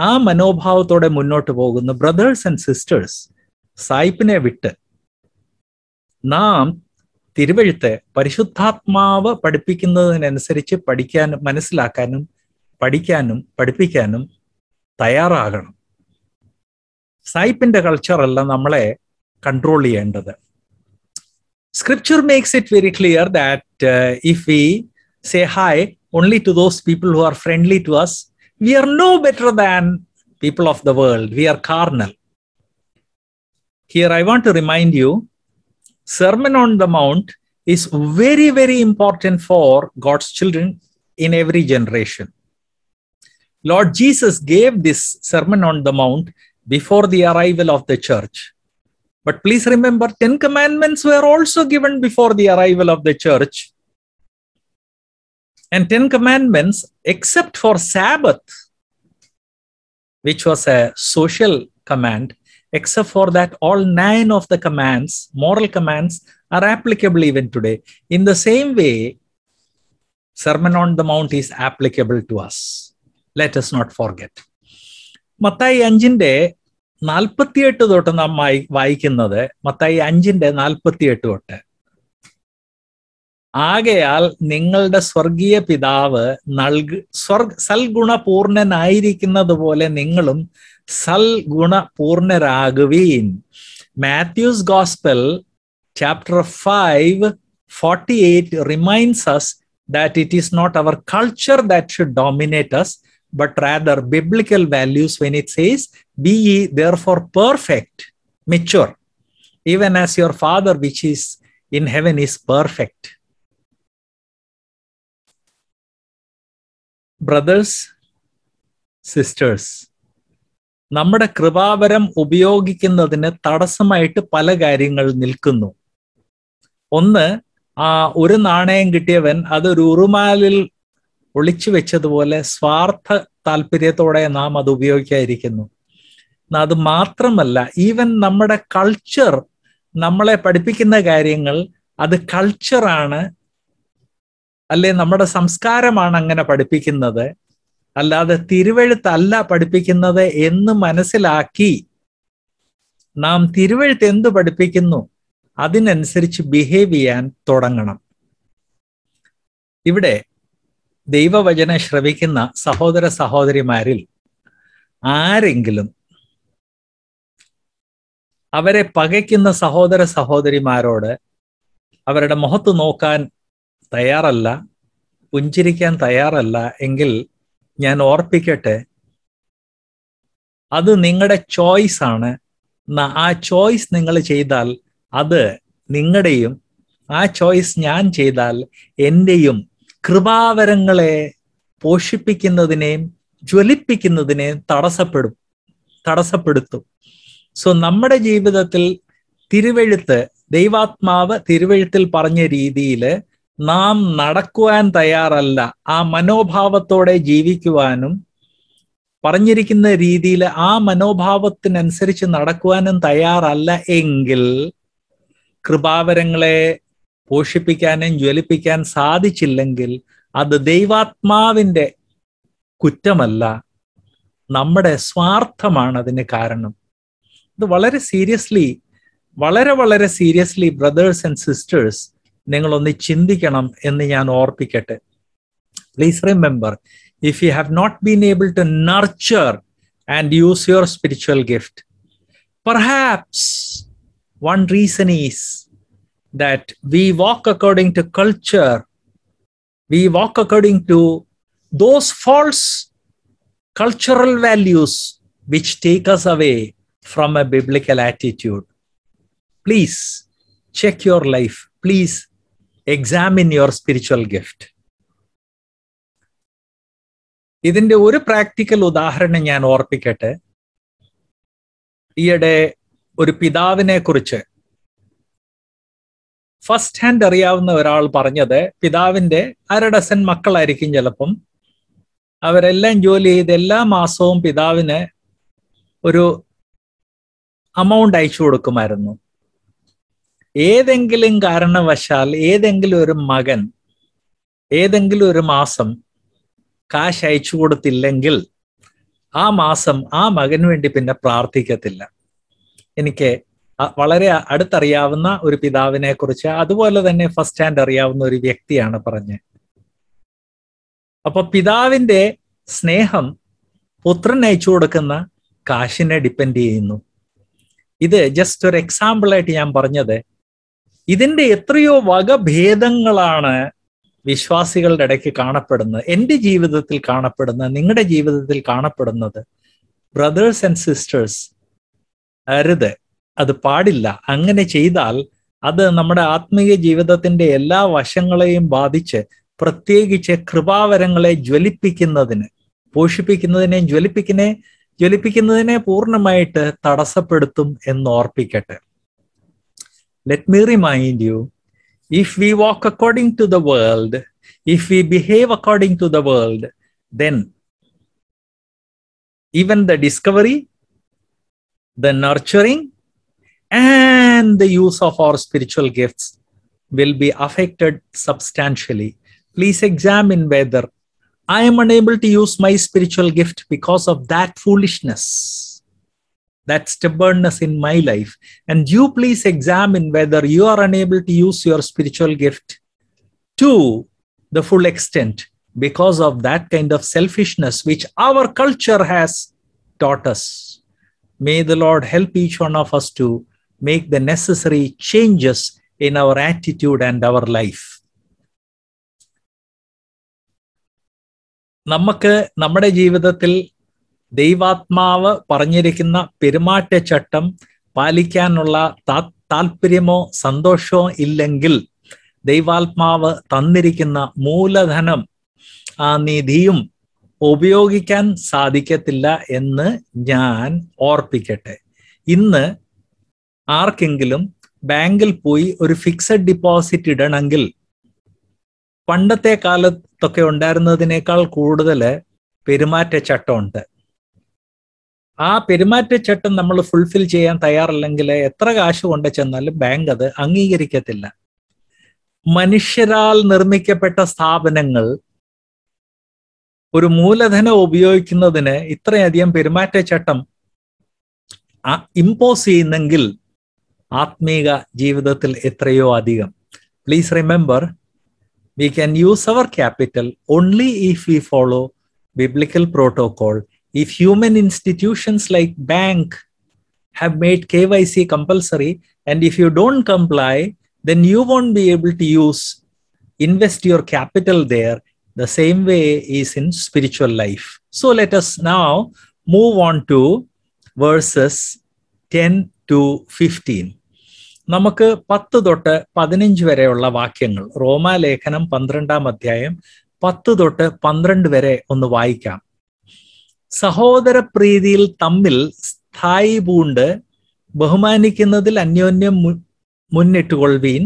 ആ മനോഭാവത്തോടെ മുന്നോട്ട് പോകുന്ന ബ്രദേഴ്സ് ആൻഡ് സിസ്റ്റേഴ്സ് സായിപ്പിനെ വിട്ട് നാം തിരുവഴുത്തെ പരിശുദ്ധാത്മാവ് പഠിപ്പിക്കുന്നതിനനുസരിച്ച് പഠിക്കാനും മനസ്സിലാക്കാനും പഠിക്കാനും പഠിപ്പിക്കാനും തയ്യാറാകണം സൈപ്പിന്റെ കൾച്ചറല്ല നമ്മളെ കൺട്രോൾ ചെയ്യേണ്ടത് scripture makes it very clear that if we say hi only to those people who are friendly to us we are no better than people of the world we are carnal here I want to remind you sermon on the mount is very very important for god's children in every generation Lord Jesus gave this Sermon on the Mount before the arrival of the church. But please remember, Ten Commandments were also given before the arrival of the church. And Ten Commandments, except for Sabbath, which was a social command, except for that, all nine of the commands, moral commands, are applicable even today. In the same way, Sermon on the Mount is applicable to us. Let's not forget മത്തായി അഞ്ചിന്റെ നാൽപ്പത്തിയെട്ട് തൊട്ട് നാം വായിക്കുന്നത് മത്തായി അഞ്ചിന്റെ നാൽപ്പത്തിയെട്ട് തൊട്ട് ആകയാൽ നിങ്ങളുടെ സ്വർഗീയ പിതാവ് നൽകു സ്വർഗ സൽഗുണപൂർണനായിരിക്കുന്നത് പോലെ നിങ്ങളും സൽഗുണപൂർണരാകുവീൻ Matthew's gospel chapter five forty eight reminds us that it is not our culture that should dominate us but rather biblical values when it says, Be ye therefore perfect, mature, even as your Father which is in heaven is perfect. Brothers, sisters, നമ്മുടെ കൃപാവരം ഉപയോഗിക്കുന്നതിന് തടസ്സമായിട്ട് പല കാര്യങ്ങൾ നിൽക്കുന്നു ഒന്ന് ആ ഒരു നാണയം കിട്ടിയവൻ അതൊരു ഉറുമാലിൽ ഒളിച്ചു വെച്ചതുപോലെ സ്വാർത്ഥ താല്പര്യത്തോടെ നാം അത് ഉപയോഗിക്കാതിരിക്കുന്നു അത് മാത്രമല്ല ഈവൻ നമ്മുടെ കൾച്ചർ നമ്മളെ പഠിപ്പിക്കുന്ന കാര്യങ്ങൾ അത് കൾച്ചറാണ് അല്ലെ നമ്മുടെ സംസ്കാരമാണ് അങ്ങനെ പഠിപ്പിക്കുന്നത് അല്ലാതെ തിരുവഴുത്തല്ല പഠിപ്പിക്കുന്നത് എന്ന് മനസ്സിലാക്കി നാം തിരുവഴുത്ത് എന്ത് പഠിപ്പിക്കുന്നു അതിനനുസരിച്ച് ബിഹേവ് ചെയ്യാൻ തുടങ്ങണം ഇവിടെ ദൈവവചനം ശ്രവിക്കുന്ന സഹോദര സഹോദരിമാരിൽ ആരെങ്കിലും അവരെ പകയ്ക്കുന്ന സഹോദര സഹോദരിമാരോട് അവരുടെ മുഖത്ത് നോക്കാൻ തയ്യാറല്ല പുഞ്ചിരിക്കാൻ തയ്യാറല്ല എങ്കിൽ ഞാൻ ഓർപ്പിക്കട്ടെ അത് നിങ്ങളുടെ ചോയ്സ് ആണ് ആ ചോയ്സ് നിങ്ങൾ ചെയ്താൽ അത് നിങ്ങളുടെയും ആ ചോയ്സ് ഞാൻ ചെയ്താൽ എൻ്റെയും കൃപാവരങ്ങളെ പോഷിപ്പിക്കുന്നതിനെയും ജ്വലിപ്പിക്കുന്നതിനെയും തടസ്സപ്പെടും തടസ്സപ്പെടുത്തും സോ നമ്മുടെ ജീവിതത്തിൽ തിരുവെഴുത്ത് ദൈവാത്മാവ് തിരുവെഴുത്തിൽ പറഞ്ഞ രീതിയിൽ നാം നടക്കുവാൻ തയ്യാറല്ല ആ മനോഭാവത്തോടെ ജീവിക്കുവാനും പറഞ്ഞിരിക്കുന്ന രീതിയിൽ ആ മനോഭാവത്തിനനുസരിച്ച് നടക്കുവാനും തയ്യാറല്ല എങ്കിൽ കൃപാവരങ്ങളെ പോഷിപ്പിക്കാനും ജ്വലിപ്പിക്കാൻ സാധിച്ചില്ലെങ്കിൽ അത് ദൈവാത്മാവിൻ്റെ കുറ്റമല്ല നമ്മുടെ സ്വാർത്ഥമാണ് അതിന് കാരണം ഇത് വളരെ സീരിയസ്ലി വളരെ വളരെ സീരിയസ്ലി ബ്രദേഴ്സ് ആൻഡ് സിസ്റ്റേഴ്സ് നിങ്ങളൊന്ന് ചിന്തിക്കണം എന്ന് ഞാൻ ഓർപ്പിക്കട്ടെ please remember if you have not been able to nurture and use your spiritual gift perhaps one reason is that we walk according to culture, we walk according to those false cultural values which take us away from a biblical attitude. Please check your life. Please examine your spiritual gift. ഇതിൻ്റെ ഒരു practical ഉദാഹരണം ഞാൻ ഓർപ്പിക്കട്ടെ ഈയിടെ ഒരു പിതാവിനെ കുറിച്ച് first hand അറിയാവുന്ന ഒരാൾ പറഞ്ഞത് പിതാവിന്റെ അരഡസൻ മക്കളായിരിക്കും ചിലപ്പം അവരെല്ലാം ജോലി ചെയ്ത് എല്ലാ മാസവും പിതാവിന് ഒരു അമൗണ്ട് അയച്ചു കൊടുക്കുമായിരുന്നു ഏതെങ്കിലും കാരണവശാൽ ഏതെങ്കിലും ഒരു മകൻ ഏതെങ്കിലും ഒരു മാസം കാശ് അയച്ചു കൊടുത്തില്ലെങ്കിൽ ആ മാസം ആ മകന് വേണ്ടി പിന്നെ പ്രാർത്ഥിക്കത്തില്ല എനിക്ക് വളരെ അടുത്തറിയാവുന്ന ഒരു പിതാവിനെ കുറിച്ച് അതുപോലെ തന്നെ ഫസ്റ്റ് ഹാൻഡ് അറിയാവുന്ന ഒരു വ്യക്തിയാണ് പറഞ്ഞ് അപ്പൊ പിതാവിന്റെ സ്നേഹം പുത്രൻ അയച്ചു കൊടുക്കുന്ന കാശിനെ ഡിപ്പെൻഡ് ചെയ്യുന്നു ഇത് ജസ്റ്റ് ഒരു എക്സാമ്പിൾ ആയിട്ട് ഞാൻ പറഞ്ഞത് ഇതിന്റെ എത്രയോ വകഭേദങ്ങളാണ് വിശ്വാസികളുടെ ഇടയ്ക്ക് കാണപ്പെടുന്നത് എൻ്റെ ജീവിതത്തിൽ കാണപ്പെടുന്നത് നിങ്ങളുടെ ജീവിതത്തിൽ കാണപ്പെടുന്നത് ബ്രദേഴ്സ് ആൻഡ് സിസ്റ്റേഴ്സ് അരുത് അത് പാടില്ല അങ്ങനെ ചെയ്താൽ അത് നമ്മുടെ ആത്മീയ ജീവിതത്തിന്റെ എല്ലാ വശങ്ങളെയും ബാധിച്ച് പ്രത്യേകിച്ച് കൃപാവരങ്ങളെ ജ്വലിപ്പിക്കുന്നതിന് പോഷിപ്പിക്കുന്നതിനെ ജ്വലിപ്പിക്കുന്ന ജ്വലിപ്പിക്കുന്നതിനെ പൂർണ്ണമായിട്ട് തടസ്സപ്പെടുത്തും എന്ന് ഓർപ്പിക്കട്ടെ let me remind you if we walk according to the world if we behave according to the world then even the discovery the nurturing and the use of our spiritual gifts will be affected substantially. Please examine whether I am unable to use my spiritual gift because of that foolishness, that stubbornness in my life. And you please examine whether you are unable to use your spiritual gift to the full extent because of that kind of selfishness which our culture has taught us. May the Lord help each one of us to make the necessary changes in our attitude and our life. നമുക്ക് നമ്മുടെ ജീവിതത്തിൽ ദൈവാത്മാവ് പറഞ്ഞിരിക്കുന്ന പെരുമാറ്റച്ചട്ടം പാലിക്കാനുള്ള താ താല്പര്യമോ സന്തോഷമോ ഇല്ലെങ്കിൽ ദൈവാത്മാവ് തന്നിരിക്കുന്ന മൂലധനം ആ നിധിയും ഉപയോഗിക്കാൻ സാധിക്കത്തില്ല എന്ന് ഞാൻ ഓർപ്പിക്കട്ടെ ഇന്ന് ആർക്കെങ്കിലും ബാങ്കിൽ പോയി ഒരു ഫിക്സഡ് ഡിപ്പോസിറ്റ് ഇടണമെങ്കിൽ പണ്ടത്തെ കാലത്തൊക്കെ ഉണ്ടായിരുന്നതിനേക്കാൾ കൂടുതൽ പെരുമാറ്റച്ചട്ടമുണ്ട് ആ പെരുമാറ്റച്ചട്ടം നമ്മൾ ഫുൾഫിൽ ചെയ്യാൻ തയ്യാറല്ലെങ്കിൽ എത്ര കാശ് കൊണ്ട് ചെന്നാലും ബാങ്ക് അത് അംഗീകരിക്കത്തില്ല മനുഷ്യരാൽ നിർമ്മിക്കപ്പെട്ട സ്ഥാപനങ്ങൾ ഒരു മൂലധനം ഉപയോഗിക്കുന്നതിന് ഇത്രയധികം പെരുമാറ്റച്ചട്ടം ഇമ്പോസ് ചെയ്യുന്നെങ്കിൽ ആത്മീക ജീവിതത്തിൽ എത്രയോ അധികം please remember we can use our capital only if we follow biblical protocol, if human institutions like bank have made KYC compulsory, and if you don't comply, then you won't be able to use invest your capital there. The same way is in spiritual life. So let us now move on to verses 10 to 15. നമുക്ക് പത്ത് തൊട്ട് പതിനഞ്ച് വരെയുള്ള വാക്യങ്ങൾ റോമാലേഖനം പന്ത്രണ്ടാം അധ്യായം പത്ത് തൊട്ട് പന്ത്രണ്ട് വരെ ഒന്ന് വായിക്കാം സഹോദര പ്രീതിയിൽ തമ്മിൽ സ്ഥായി പൂണ്ട് ബഹുമാനിക്കുന്നതിൽ അന്യോന്യം മുന്നിട്ടുകൊള്ളുവീൻ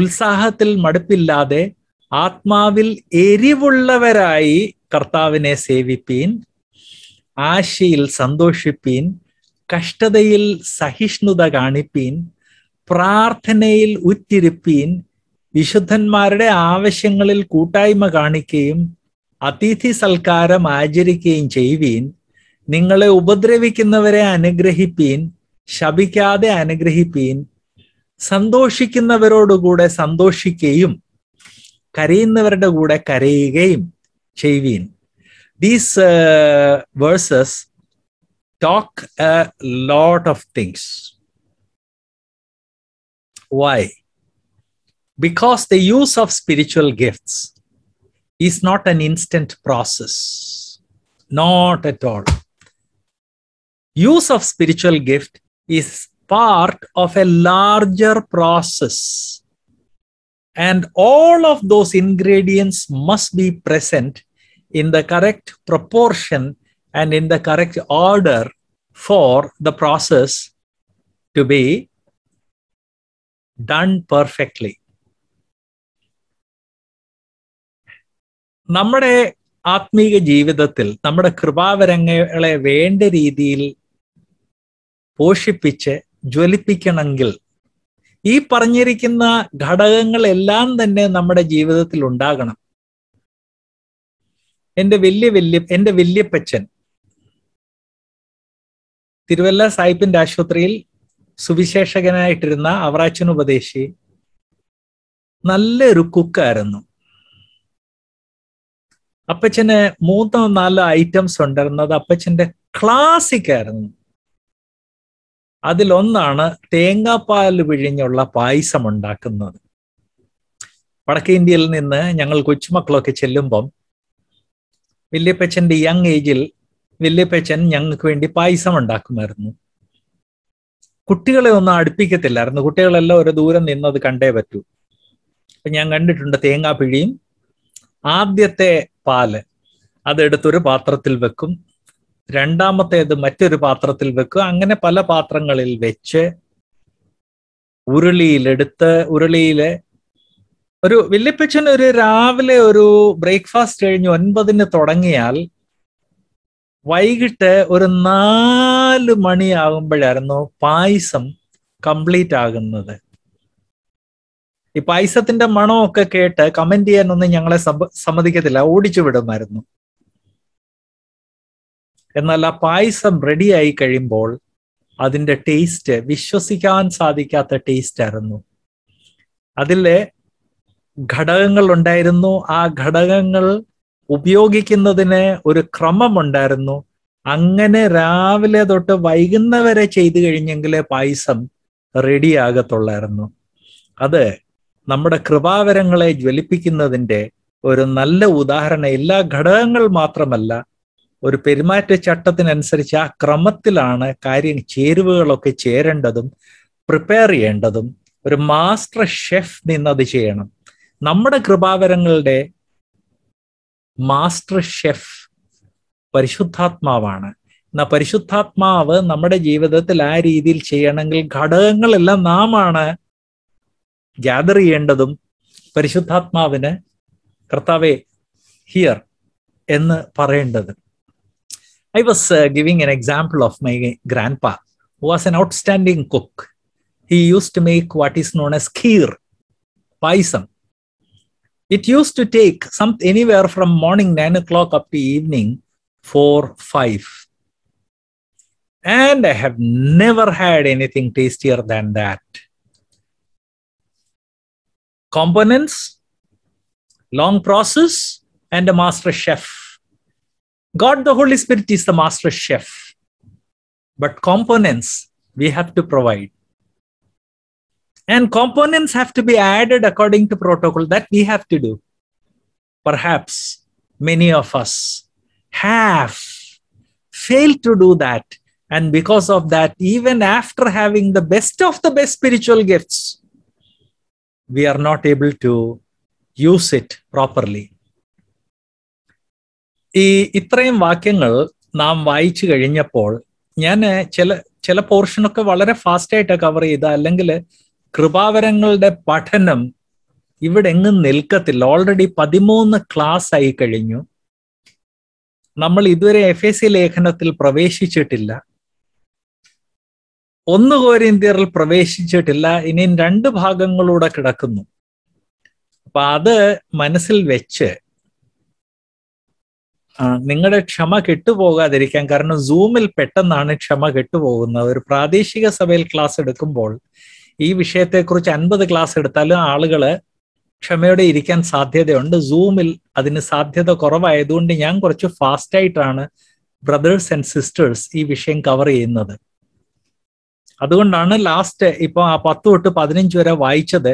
ഉത്സാഹത്തിൽ മടുപ്പില്ലാതെ ആത്മാവിൽ എരിവുള്ളവരായി കർത്താവിനെ സേവിപ്പീൻ ആശയിൽ സന്തോഷിപ്പീൻ കഷ്ടതയിൽ സഹിഷ്ണുത കാണിപ്പീൻ പ്രാർത്ഥനയിൽ ഉറ്റിരുപ്പീൻ വിശുദ്ധന്മാരുടെ ആവശ്യങ്ങളിൽ കൂട്ടായ്മ കാണിക്കുകയും അതിഥി സൽക്കാരം ആചരിക്കുകയും ചെയ്യുവീൻ നിങ്ങളെ ഉപദ്രവിക്കുന്നവരെ അനുഗ്രഹിപ്പീൻ ശപിക്കാതെ അനുഗ്രഹിപ്പീൻ സന്തോഷിക്കുന്നവരോടുകൂടെ സന്തോഷിക്കുകയും കരയുന്നവരുടെ കൂടെ കരയുകയും ചെയ്യുവീൻ these verses talk a lot of things Why? Because the use of spiritual gifts is not an instant process. Not at all. Use of spiritual gift is part of a larger process. And all of those ingredients must be present in the correct proportion and in the correct order for the process to be done perfectly നമ്മുടെ ആത്മീക ജീവിതത്തിൽ നമ്മുടെ കൃപാവരങ്ങളെ വേണ്ട രീതിയിൽ പോഷിപ്പിച്ച് ജ്വലിപ്പിക്കണമെങ്കിൽ ഈ പറഞ്ഞിരിക്കുന്ന ഘടകങ്ങളെല്ലാം തന്നെ നമ്മുടെ ജീവിതത്തിൽ ഉണ്ടാകണം എൻ്റെ വലിയ വലിയ എൻ്റെ വല്യപ്പച്ചൻ തിരുവല്ല സായിപ്പിൻ്റെ ആശുപത്രിയിൽ സുവിശേഷകനായിട്ടിരുന്ന അവറാച്ചനുപദേശി നല്ലൊരു കുക്കായിരുന്നു അപ്പച്ചന് മൂന്നോ നാലോ ഐറ്റംസ് ഉണ്ടായിരുന്നത് അപ്പച്ചന്റെ ക്ലാസിക് ആയിരുന്നു അതിലൊന്നാണ് തേങ്ങാപ്പാൽ വിഴിഞ്ഞുള്ള പായസം ഉണ്ടാക്കുന്നത് വടക്കേ ഇന്ത്യയിൽ നിന്ന് ഞങ്ങൾ കൊച്ചുമക്കളൊക്കെ ചെല്ലുമ്പം വല്യപ്പച്ചന്റെ യങ് ഏജിൽ വല്യപ്പച്ചൻ ഞങ്ങൾക്ക് വേണ്ടി പായസം ഉണ്ടാക്കുമായിരുന്നു കുട്ടികളെ ഒന്നും അടുപ്പിക്കത്തില്ലായിരുന്നു കുട്ടികളെല്ലാം ഒരു ദൂരം നിന്നത് കണ്ടേ പറ്റൂ ഞാൻ കണ്ടിട്ടുണ്ട് തേങ്ങാപ്പിഴിയും ആദ്യത്തെ പാല് അതെടുത്തൊരു പാത്രത്തിൽ വെക്കും രണ്ടാമത്തേത് മറ്റൊരു പാത്രത്തിൽ വെക്കുക അങ്ങനെ പല പാത്രങ്ങളിൽ വെച്ച് ഉരുളിയിലെടുത്ത് ഉരുളിയിലെ ഒരു വല്യപ്പച്ചൻ ഒരു രാവിലെ ഒരു ബ്രേക്ക്ഫാസ്റ്റ് കഴിഞ്ഞ് ഒൻപതിന് തുടങ്ങിയാൽ വൈകിട്ട് ഒരു നാല് നാല് മണിയാകുമ്പോഴായിരുന്നു പായസം കംപ്ലീറ്റ് ആകുന്നത് ഈ പായസത്തിന്റെ മണമൊക്കെ കേട്ട് കമന്റ് ചെയ്യാനൊന്നും ഞങ്ങളെ സമ്മതിക്കത്തില്ല ഓടിച്ചു വിടുമായിരുന്നു എന്നാൽ ആ പായസം റെഡിയായി കഴിയുമ്പോൾ അതിന്റെ ടേസ്റ്റ് വിശ്വസിക്കാൻ സാധിക്കാത്ത ടേസ്റ്റ് ആയിരുന്നു അതിലെ ഘടകങ്ങൾ ഉണ്ടായിരുന്നു ആ ഘടകങ്ങൾ ഉപയോഗിക്കുന്നതിന് ഒരു ക്രമമുണ്ടായിരുന്നു അങ്ങനെ രാവിലെ തൊട്ട് വൈകുന്നവരെ ചെയ്തു കഴിഞ്ഞെങ്കിലേ പായസം ആകത്തുള്ളായിരുന്നു അത് നമ്മുടെ കൃപാവരങ്ങളെ ജ്വലിപ്പിക്കുന്നതിൻ്റെ ഒരു നല്ല ഉദാഹരണം എല്ലാ ഘടകങ്ങൾ മാത്രമല്ല ഒരു പെരുമാറ്റച്ചട്ടത്തിനനുസരിച്ച് ആ ക്രമത്തിലാണ് കാര്യം ചേരുവകളൊക്കെ ചേരേണ്ടതും പ്രിപ്പയർ ചെയ്യേണ്ടതും ഒരു മാസ്റ്റർ ഷെഫ് നിന്നത് ചെയ്യണം നമ്മുടെ കൃപാവരങ്ങളുടെ മാസ്റ്റർ ഷെഫ് പരിശുദ്ധാത്മാവാണ് എന്നാ പരിശുദ്ധാത്മാവ് നമ്മുടെ ജീവിതത്തിൽ ആ രീതിയിൽ ചെയ്യണമെങ്കിൽ ഘടകങ്ങളെല്ലാം നാം ആണ് ഗ്യാദർ ചെയ്യേണ്ടതും പരിശുദ്ധാത്മാവിന് കർത്താവെ ഹിയർ എന്ന് പറയേണ്ടത് I was giving an example of my grandpa was an outstanding cook he used to make what is known as kheer payasam it used to take some anywhere from morning nine o'clock up to evening 4, 5. And I have never had anything tastier than that. Components, long process, and a master chef. God, the Holy Spirit, is the master chef. But components we have to provide. And components have to be added according to protocol that we have to do. Perhaps many of us have failed to do that. And because of that, even after having the best of the best spiritual gifts, we are not able to use it properly. ഈ ഇത്രയും വാക്യങ്ങൾ നാം വായിച്ചു കഴിഞ്ഞപ്പോൾ ഞാൻ ചില ചില പോർഷനൊക്കെ വളരെ ഫാസ്റ്റായിട്ട് കവർ ചെയ്ത അല്ലെങ്കിൽ കൃപാവരങ്ങളുടെ പഠനം ഇവിടെ എങ്ങും നിൽക്കത്തില്ല ഓൾറെഡി പതിമൂന്ന് ക്ലാസ് ആയി കഴിഞ്ഞു നമ്മൾ ഇതുവരെ എഫ് എ സി ലേഖനത്തിൽ പ്രവേശിച്ചിട്ടില്ല ഒന്ന് കോരിന്ത്യറിൽ പ്രവേശിച്ചിട്ടില്ല ഇനിയും രണ്ട് ഭാഗങ്ങളൂടെ കിടക്കുന്നു അപ്പൊ അത് മനസ്സിൽ വെച്ച് നിങ്ങളുടെ ക്ഷമ കെട്ടുപോകാതിരിക്കാൻ കാരണം സൂമിൽ പെട്ടെന്നാണ് ക്ഷമ കെട്ടുപോകുന്നത് ഒരു പ്രാദേശിക സഭയിൽ ക്ലാസ് എടുക്കുമ്പോൾ ഈ വിഷയത്തെക്കുറിച്ച് അൻപത് ക്ലാസ് എടുത്താലും ആളുകള് ക്ഷമയോടെ ഇരിക്കാൻ സാധ്യതയുണ്ട് സൂമിൽ അതിന് സാധ്യത കുറവായതുകൊണ്ട് ഞാൻ കുറച്ച് ഫാസ്റ്റ് ആയിട്ടാണ് ബ്രദേഴ്സ് ആൻഡ് സിസ്റ്റേഴ്സ് ഈ വിഷയം കവർ ചെയ്യുന്നത് അതുകൊണ്ടാണ് ലാസ്റ്റ് ഇപ്പൊ ആ പത്ത് തൊട്ട് പതിനഞ്ച് വരെ വായിച്ചത്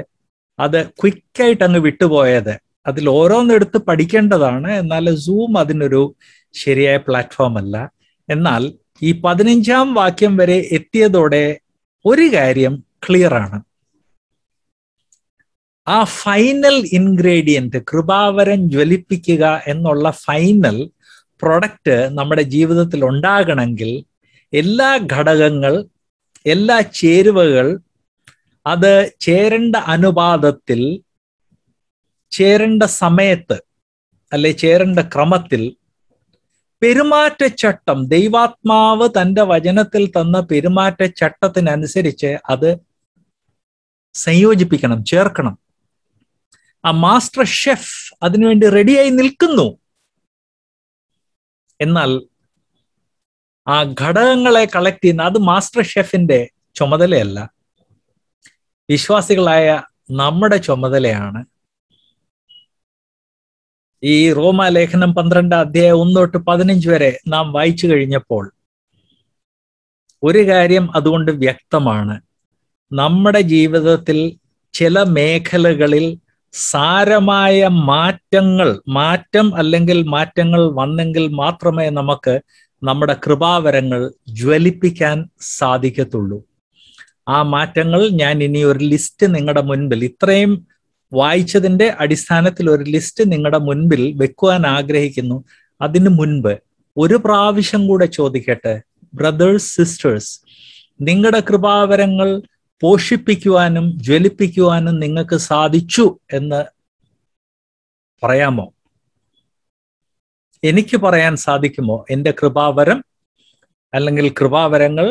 അത് ക്വിക്കായിട്ട് അങ്ങ് വിട്ടുപോയത് അതിൽ ഓരോന്നെടുത്ത് പഠിക്കേണ്ടതാണ് എന്നാൽ സൂം അതിനൊരു ശരിയായ പ്ലാറ്റ്ഫോം അല്ല എന്നാൽ ഈ പതിനഞ്ചാം വാക്യം വരെ എത്തിയതോടെ ഒരു കാര്യം ക്ലിയർ ആണ് ആ ഫൈനൽ ഇൻഗ്രീഡിയൻറ്റ് കൃപാവരം ജ്വലിപ്പിക്കുക എന്നുള്ള ഫൈനൽ പ്രൊഡക്റ്റ് നമ്മുടെ ജീവിതത്തിൽ ഉണ്ടാകണമെങ്കിൽ എല്ലാ ഘടകങ്ങൾ എല്ലാ ചേരുവകൾ അത് ചേരേണ്ട അനുപാതത്തിൽ ചേരേണ്ട സമയത്ത് അല്ലെ ചേരേണ്ട ക്രമത്തിൽ പെരുമാറ്റച്ചട്ടം ദൈവാത്മാവ് തൻ്റെ വചനത്തിൽ തന്ന പെരുമാറ്റച്ചട്ടത്തിനനുസരിച്ച് അത് സംയോജിപ്പിക്കണം ചേർക്കണം ആ മാസ്റ്റർ ഷെഫ് അതിനുവേണ്ടി റെഡിയായി നിൽക്കുന്നു എന്നാൽ ആ ഘടകങ്ങളെ കളക്ട് ചെയ്യുന്ന അത് മാസ്റ്റർ ഷെഫിന്റെ ചുമതലയല്ല വിശ്വാസികളായ നമ്മുടെ ചുമതലയാണ് ഈ റോമ ലേഖനം അധ്യായം ഒന്ന് തൊട്ട് പതിനഞ്ച് വരെ നാം വായിച്ചു കഴിഞ്ഞപ്പോൾ ഒരു കാര്യം അതുകൊണ്ട് വ്യക്തമാണ് നമ്മുടെ ജീവിതത്തിൽ ചില മേഖലകളിൽ സാരമായ മാറ്റങ്ങൾ മാറ്റം അല്ലെങ്കിൽ മാറ്റങ്ങൾ വന്നെങ്കിൽ മാത്രമേ നമുക്ക് നമ്മുടെ കൃപാവരങ്ങൾ ജ്വലിപ്പിക്കാൻ സാധിക്കത്തുള്ളൂ ആ മാറ്റങ്ങൾ ഞാൻ ഇനി ഒരു ലിസ്റ്റ് നിങ്ങളുടെ മുൻപിൽ ഇത്രയും വായിച്ചതിന്റെ അടിസ്ഥാനത്തിൽ ഒരു ലിസ്റ്റ് നിങ്ങളുടെ മുൻപിൽ വെക്കുവാൻ ആഗ്രഹിക്കുന്നു അതിന് മുൻപ് ഒരു പ്രാവശ്യം കൂടെ ചോദിക്കട്ടെ ബ്രദേഴ്സ് സിസ്റ്റേഴ്സ് നിങ്ങളുടെ കൃപാവരങ്ങൾ പോഷിപ്പിക്കുവാനും ജ്വലിപ്പിക്കുവാനും നിങ്ങൾക്ക് സാധിച്ചു എന്ന് പറയാമോ എനിക്ക് പറയാൻ സാധിക്കുമോ എൻ്റെ കൃപാവരം അല്ലെങ്കിൽ കൃപാവരങ്ങൾ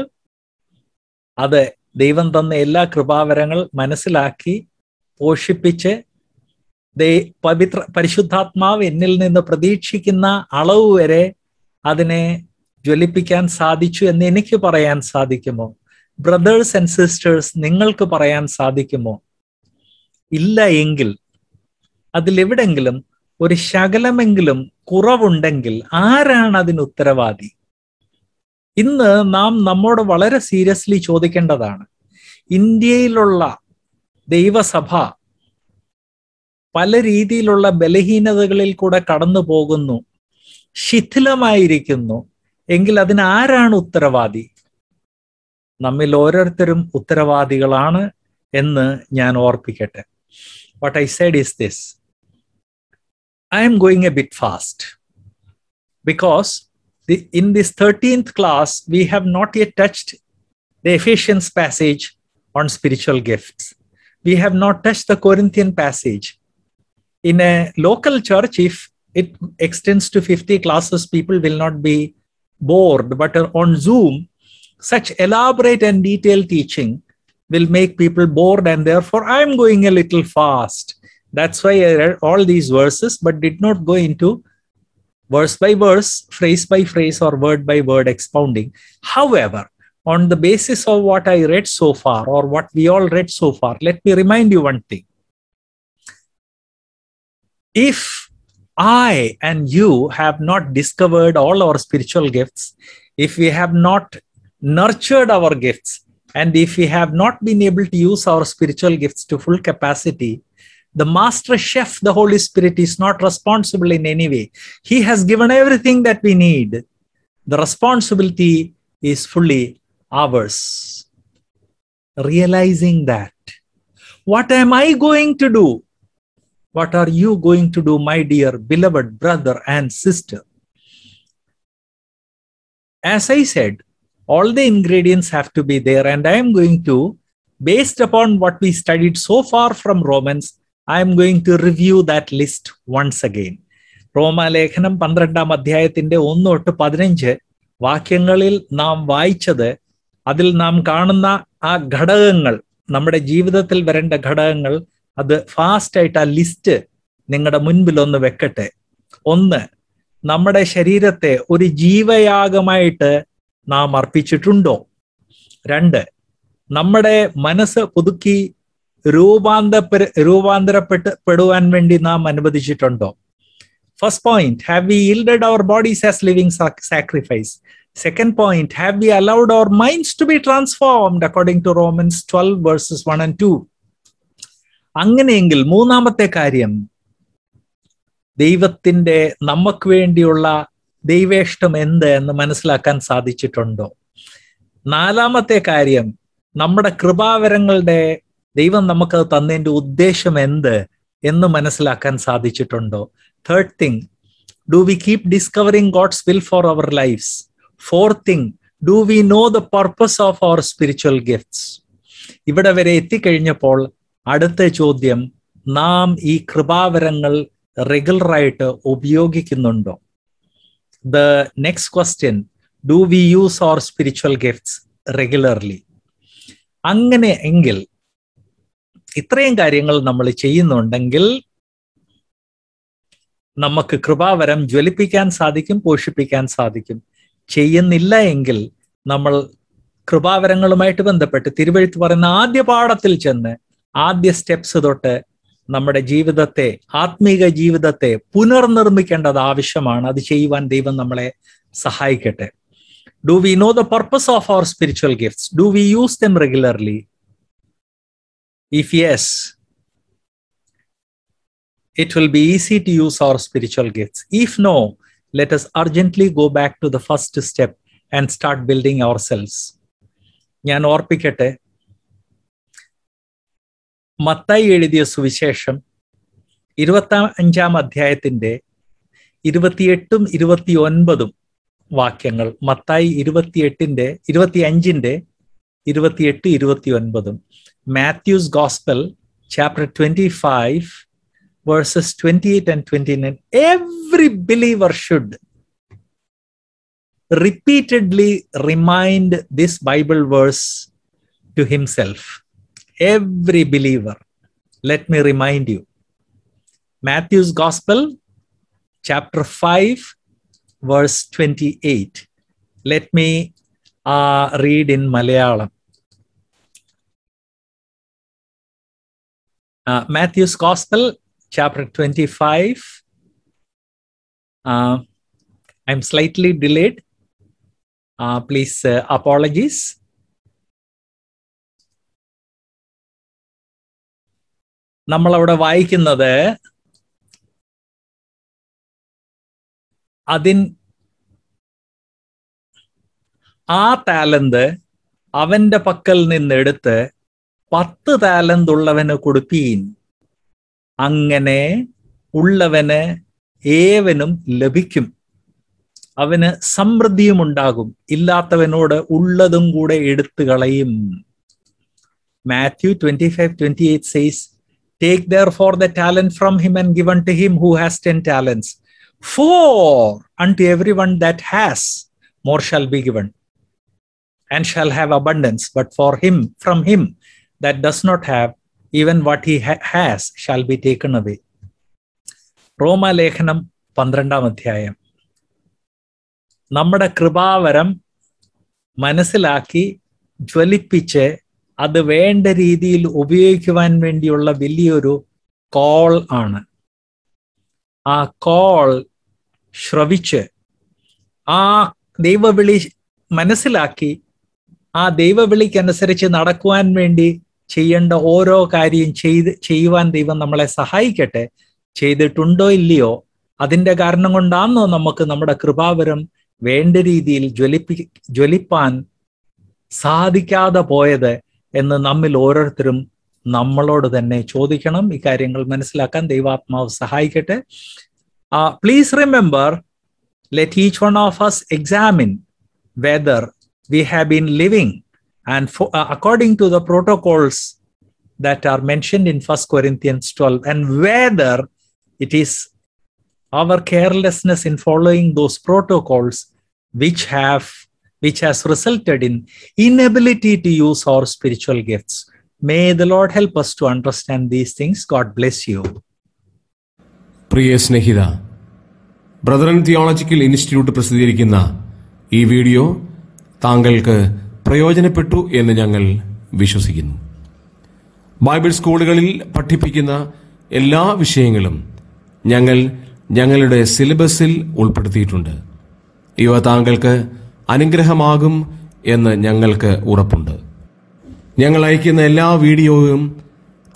അത് ദൈവം തന്ന എല്ലാ കൃപാവരങ്ങൾ മനസ്സിലാക്കി പോഷിപ്പിച്ച് ദൈ പവിത്ര പരിശുദ്ധാത്മാവ് എന്നിൽ നിന്ന് പ്രതീക്ഷിക്കുന്ന അളവ് വരെ അതിനെ ജ്വലിപ്പിക്കാൻ സാധിച്ചു എന്ന് എനിക്ക് പറയാൻ സാധിക്കുമോ ബ്രദേഴ്സ് ആൻഡ് സിസ്റ്റേഴ്സ് നിങ്ങൾക്ക് പറയാൻ സാധിക്കുമോ ഇല്ല എങ്കിൽ അതിലെവിടെങ്കിലും ഒരു ശകലമെങ്കിലും കുറവുണ്ടെങ്കിൽ ആരാണ് അതിന് ഉത്തരവാദി ഇന്ന് നാം നമ്മോട് വളരെ സീരിയസ്ലി ചോദിക്കേണ്ടതാണ് ഇന്ത്യയിലുള്ള ദൈവസഭ പല രീതിയിലുള്ള ബലഹീനതകളിൽ കൂടെ കടന്നു പോകുന്നു ശിഥിലമായിരിക്കുന്നു എങ്കിൽ അതിന് ആരാണ് ഉത്തരവാദി നമ്മിൽ ഓരോരുത്തരും ഉത്തരവാദികളാണ് എന്ന് ഞാൻ ഓർപ്പിക്കട്ടെ what I said is this I'm going a bit fast because in this 13th class, we have not yet touched the Ephesians passage on spiritual gifts. We have not touched the Corinthian passage. In a local church, if it extends to 50 classes, people will not be bored. But on Zoom, such elaborate and detailed teaching will make people bored and therefore i'm going a little fast that's why i read all these verses but did not go into verse by verse phrase by phrase or word by word expounding however on the basis of what i read so far or what we all read so far let me remind you one thing if i and you have not discovered all our spiritual gifts if we have not nurtured our gifts and if we have not been able to use our spiritual gifts to full capacity the master chef the holy spirit is not responsible in any way he has given everything that we need the responsibility is fully ours realizing that what am i going to do what are you going to do my dear beloved brother and sister as i said all the ingredients have to be there. And I am going to, based upon what we studied so far from Romans, I am going to review that list once again. റോമാലേഖനം പന്ത്രണ്ടാം അധ്യായത്തിന്റെ ഒന്ന് തൊട്ട് പതിനഞ്ച് വാക്യങ്ങളിൽ നാം വായിച്ചത് അതിൽ നാം കാണുന്ന ആ ഘടകങ്ങൾ നമ്മുടെ ജീവിതത്തിൽ വരേണ്ട ഘടകങ്ങൾ അത് ഫാസ്റ്റ് ആയിട്ട് ആ ലിസ്റ്റ് നിങ്ങളുടെ മുൻപിൽ ഒന്ന് വെക്കട്ടെ ഒന്ന് നമ്മുടെ ശരീരത്തെ ഒരു ജീവയാഗമായിട്ട് നാം അർപ്പിച്ചിട്ടുണ്ടോ രണ്ട് നമ്മുടെ മനസ്സ് പുതുക്കി രൂപാന്തര രൂപാന്തരപ്പെട്ട് പെടുവാൻ വേണ്ടി നാം അനുവദിച്ചിട്ടുണ്ടോ first point have we yielded our bodies as living sacrifice second point have we allowed our minds to be transformed according to Romans twelve verses one and two അങ്ങനെയെങ്കിൽ മൂന്നാമത്തെ കാര്യം ദൈവത്തിന്റെ നമുക്ക് വേണ്ടിയുള്ള ദൈവേഷ്ടം എന്ത് എന്ന് മനസ്സിലാക്കാൻ സാധിച്ചിട്ടുണ്ടോ നാലാമത്തെ കാര്യം നമ്മുടെ കൃപാവരങ്ങളുടെ ദൈവം നമുക്ക് തന്നതിൻ്റെ ഉദ്ദേശം എന്ത് എന്ന് മനസ്സിലാക്കാൻ സാധിച്ചിട്ടുണ്ടോ third thing do we keep discovering God's will for our lifes fourth thing do we know the purpose of our spiritual gifts ഇവിടെ വരെ എത്തിക്കഴിഞ്ഞപ്പോൾ അടുത്ത ചോദ്യം നാം ഈ കൃപാവരങ്ങൾ റെഗുലറായിട്ട് ഉപയോഗിക്കുന്നുണ്ടോ the next question do we use our spiritual gifts regularly അങ്ങനെ എങ്കിൽ ഇത്രയും കാര്യങ്ങൾ നമ്മൾ ചെയ്യുന്നുണ്ടെങ്കിൽ നമുക്ക് കൃപാവരം ജ്വലിപ്പിക്കാൻ സാധിക്കും പോഷിപ്പിക്കാൻ സാധിക്കും ചെയ്യുന്നില്ല എങ്കിൽ നമ്മൾ കൃപാവരങ്ങളുമായിട്ട് ബന്ധപ്പെട്ട് തിരുവഴുത്ത് പറയുന്ന ആദ്യ പാഠത്തിൽ ചെന്ന് ആദ്യ സ്റ്റെപ്സ് തൊട്ട് നമ്മുടെ ജീവിതത്തെ ആത്മീക ജീവിതത്തെ പുനർനിർമ്മിക്കേണ്ടത് ആവശ്യമാണ് അത് ചെയ്യുവാൻ ദൈവം നമ്മളെ സഹായിക്കട്ടെ do we know the purpose of our spiritual gifts do we use them regularly if yes will be easy to use our spiritual gifts if no let's urgently go back to the first step and start building ourselves ഞാൻ ഓർപ്പിക്കട്ടെ മത്തായി എഴുതിയ സുവിശേഷം ഇരുപത്തി അഞ്ചാം അധ്യായത്തിന്റെ ഇരുപത്തിയെട്ടും ഇരുപത്തി ഒൻപതും വാക്യങ്ങൾ മത്തായി ഇരുപത്തിയെട്ടിന്റെ ഇരുപത്തി അഞ്ചിന്റെ ഇരുപത്തിയെട്ട് ഇരുപത്തി ഒൻപതും Matthew's gospel chapter twenty five verses twenty eight and twenty nine every believer should repeatedly remind this Bible verse to himself every believer. Let me remind you Matthew's Gospel, chapter 5, verse 28. Let me uh, read in Malayalam. Uh, Matthew's Gospel, chapter 25. Uh, I'm slightly delayed. Uh, please, uh, apologies. നമ്മൾ അവിടെ വായിക്കുന്നത് അതിൻ ആ താലന്ത് അവന്റെ പക്കൽ നിന്നെടുത്ത് പത്ത് താലന്ത് ഉള്ളവന് കൊടുപ്പീൻ അങ്ങനെ ഉള്ളവന് ഏവനും ലഭിക്കും അവന് സമൃദ്ധിയും ഉണ്ടാകും ഇല്ലാത്തവനോട് ഉള്ളതും കൂടെ എടുത്തു കളയും Matthew twenty five twenty eight says Take therefore the talent from him and give unto him who has 10 talents. For unto everyone that has, more shall be given and shall have abundance. But for him, from him that does not have, even what he ha- has shall be taken away. റോമാലേഖനം പന്ത്രണ്ടാം അധ്യായം നമ്മുടെ കൃപാവരം മനസ്സിലാക്കി ജ്വലിപ്പിച്ച് അത് വേണ്ട രീതിയിൽ ഉപയോഗിക്കുവാൻ വേണ്ടിയുള്ള വലിയൊരു കോൾ ആണ് ആ കോൾ ശ്രവിച്ച് ആ ദൈവവിളി മനസ്സിലാക്കി ആ ദൈവവിളിക്കനുസരിച്ച് നടക്കുവാൻ വേണ്ടി ചെയ്യേണ്ട ഓരോ കാര്യം ചെയ്ത് ചെയ്യുവാൻ ദൈവം നമ്മളെ സഹായിക്കട്ടെ ചെയ്തിട്ടുണ്ടോ ഇല്ലയോ അതിൻ്റെ കാരണം കൊണ്ടാണോ നമുക്ക് നമ്മുടെ കൃപാവരം വേണ്ട രീതിയിൽ ജ്വലിപ്പി ജ്വലിപ്പാൻ സാധിക്കാതെ പോയത് എന്ന് നമ്മിൽ ഓരോരുത്തരും നമ്മളോട് തന്നെ ചോദിക്കണം ഇക്കാര്യങ്ങൾ മനസ്സിലാക്കാൻ ദൈവാത്മാവ് സഹായിക്കട്ടെ please remember let each one of us examine whether we have been living and according to the protocols that are mentioned in 1 Corinthians 12, and whether it is our carelessness in following those protocols which have which has resulted in inability to use our spiritual gifts. May the Lord help us to understand these things. God bless you.
പ്രിയ സ്നേഹിത Brethren Theological Institute പ്രസിദ്ധീകരിക്കുന്ന ഈ video താങ്കൾക്ക് പ്രയോജനപ്പെട്ടു എന്ന് ഞങ്ങൾ വിശ്വസിക്കുന്നു Bible സ്കൂളുകളിൽ പഠിപ്പിക്കുന്ന എല്ലാ വിഷയങ്ങളും ഞങ്ങൾ ഞങ്ങളുടെ സിലബസിൽ ഉൾപ്പെടുത്തിയിട്ടുണ്ട് ഇവ താങ്കൾക്ക് അനുഗ്രഹമാകും എന്ന് ഞങ്ങൾക്ക് ഉറപ്പുണ്ട് ഞങ്ങൾ അയക്കുന്ന എല്ലാ വീഡിയോയും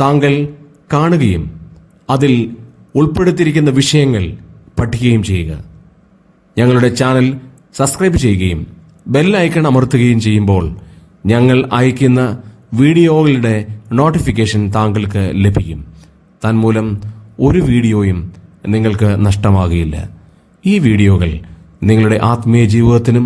താങ്കൾ കാണുകയും അതിൽ ഉൾപ്പെടുത്തിയിരിക്കുന്ന വിഷയങ്ങൾ പഠിക്കുകയും ചെയ്യുക ഞങ്ങളുടെ ചാനൽ സബ്സ്ക്രൈബ് ചെയ്യുകയും ബെൽ ഐക്കൺ അമർത്തുകയും ചെയ്യുമ്പോൾ ഞങ്ങൾ അയക്കുന്ന വീഡിയോകളുടെ നോട്ടിഫിക്കേഷൻ താങ്കൾക്ക് ലഭിക്കും തന്മൂലം ഒരു വീഡിയോയും നിങ്ങൾക്ക് നഷ്ടമാകുകയില്ല ഈ വീഡിയോകൾ നിങ്ങളുടെ ആത്മീയ ജീവിതത്തിനും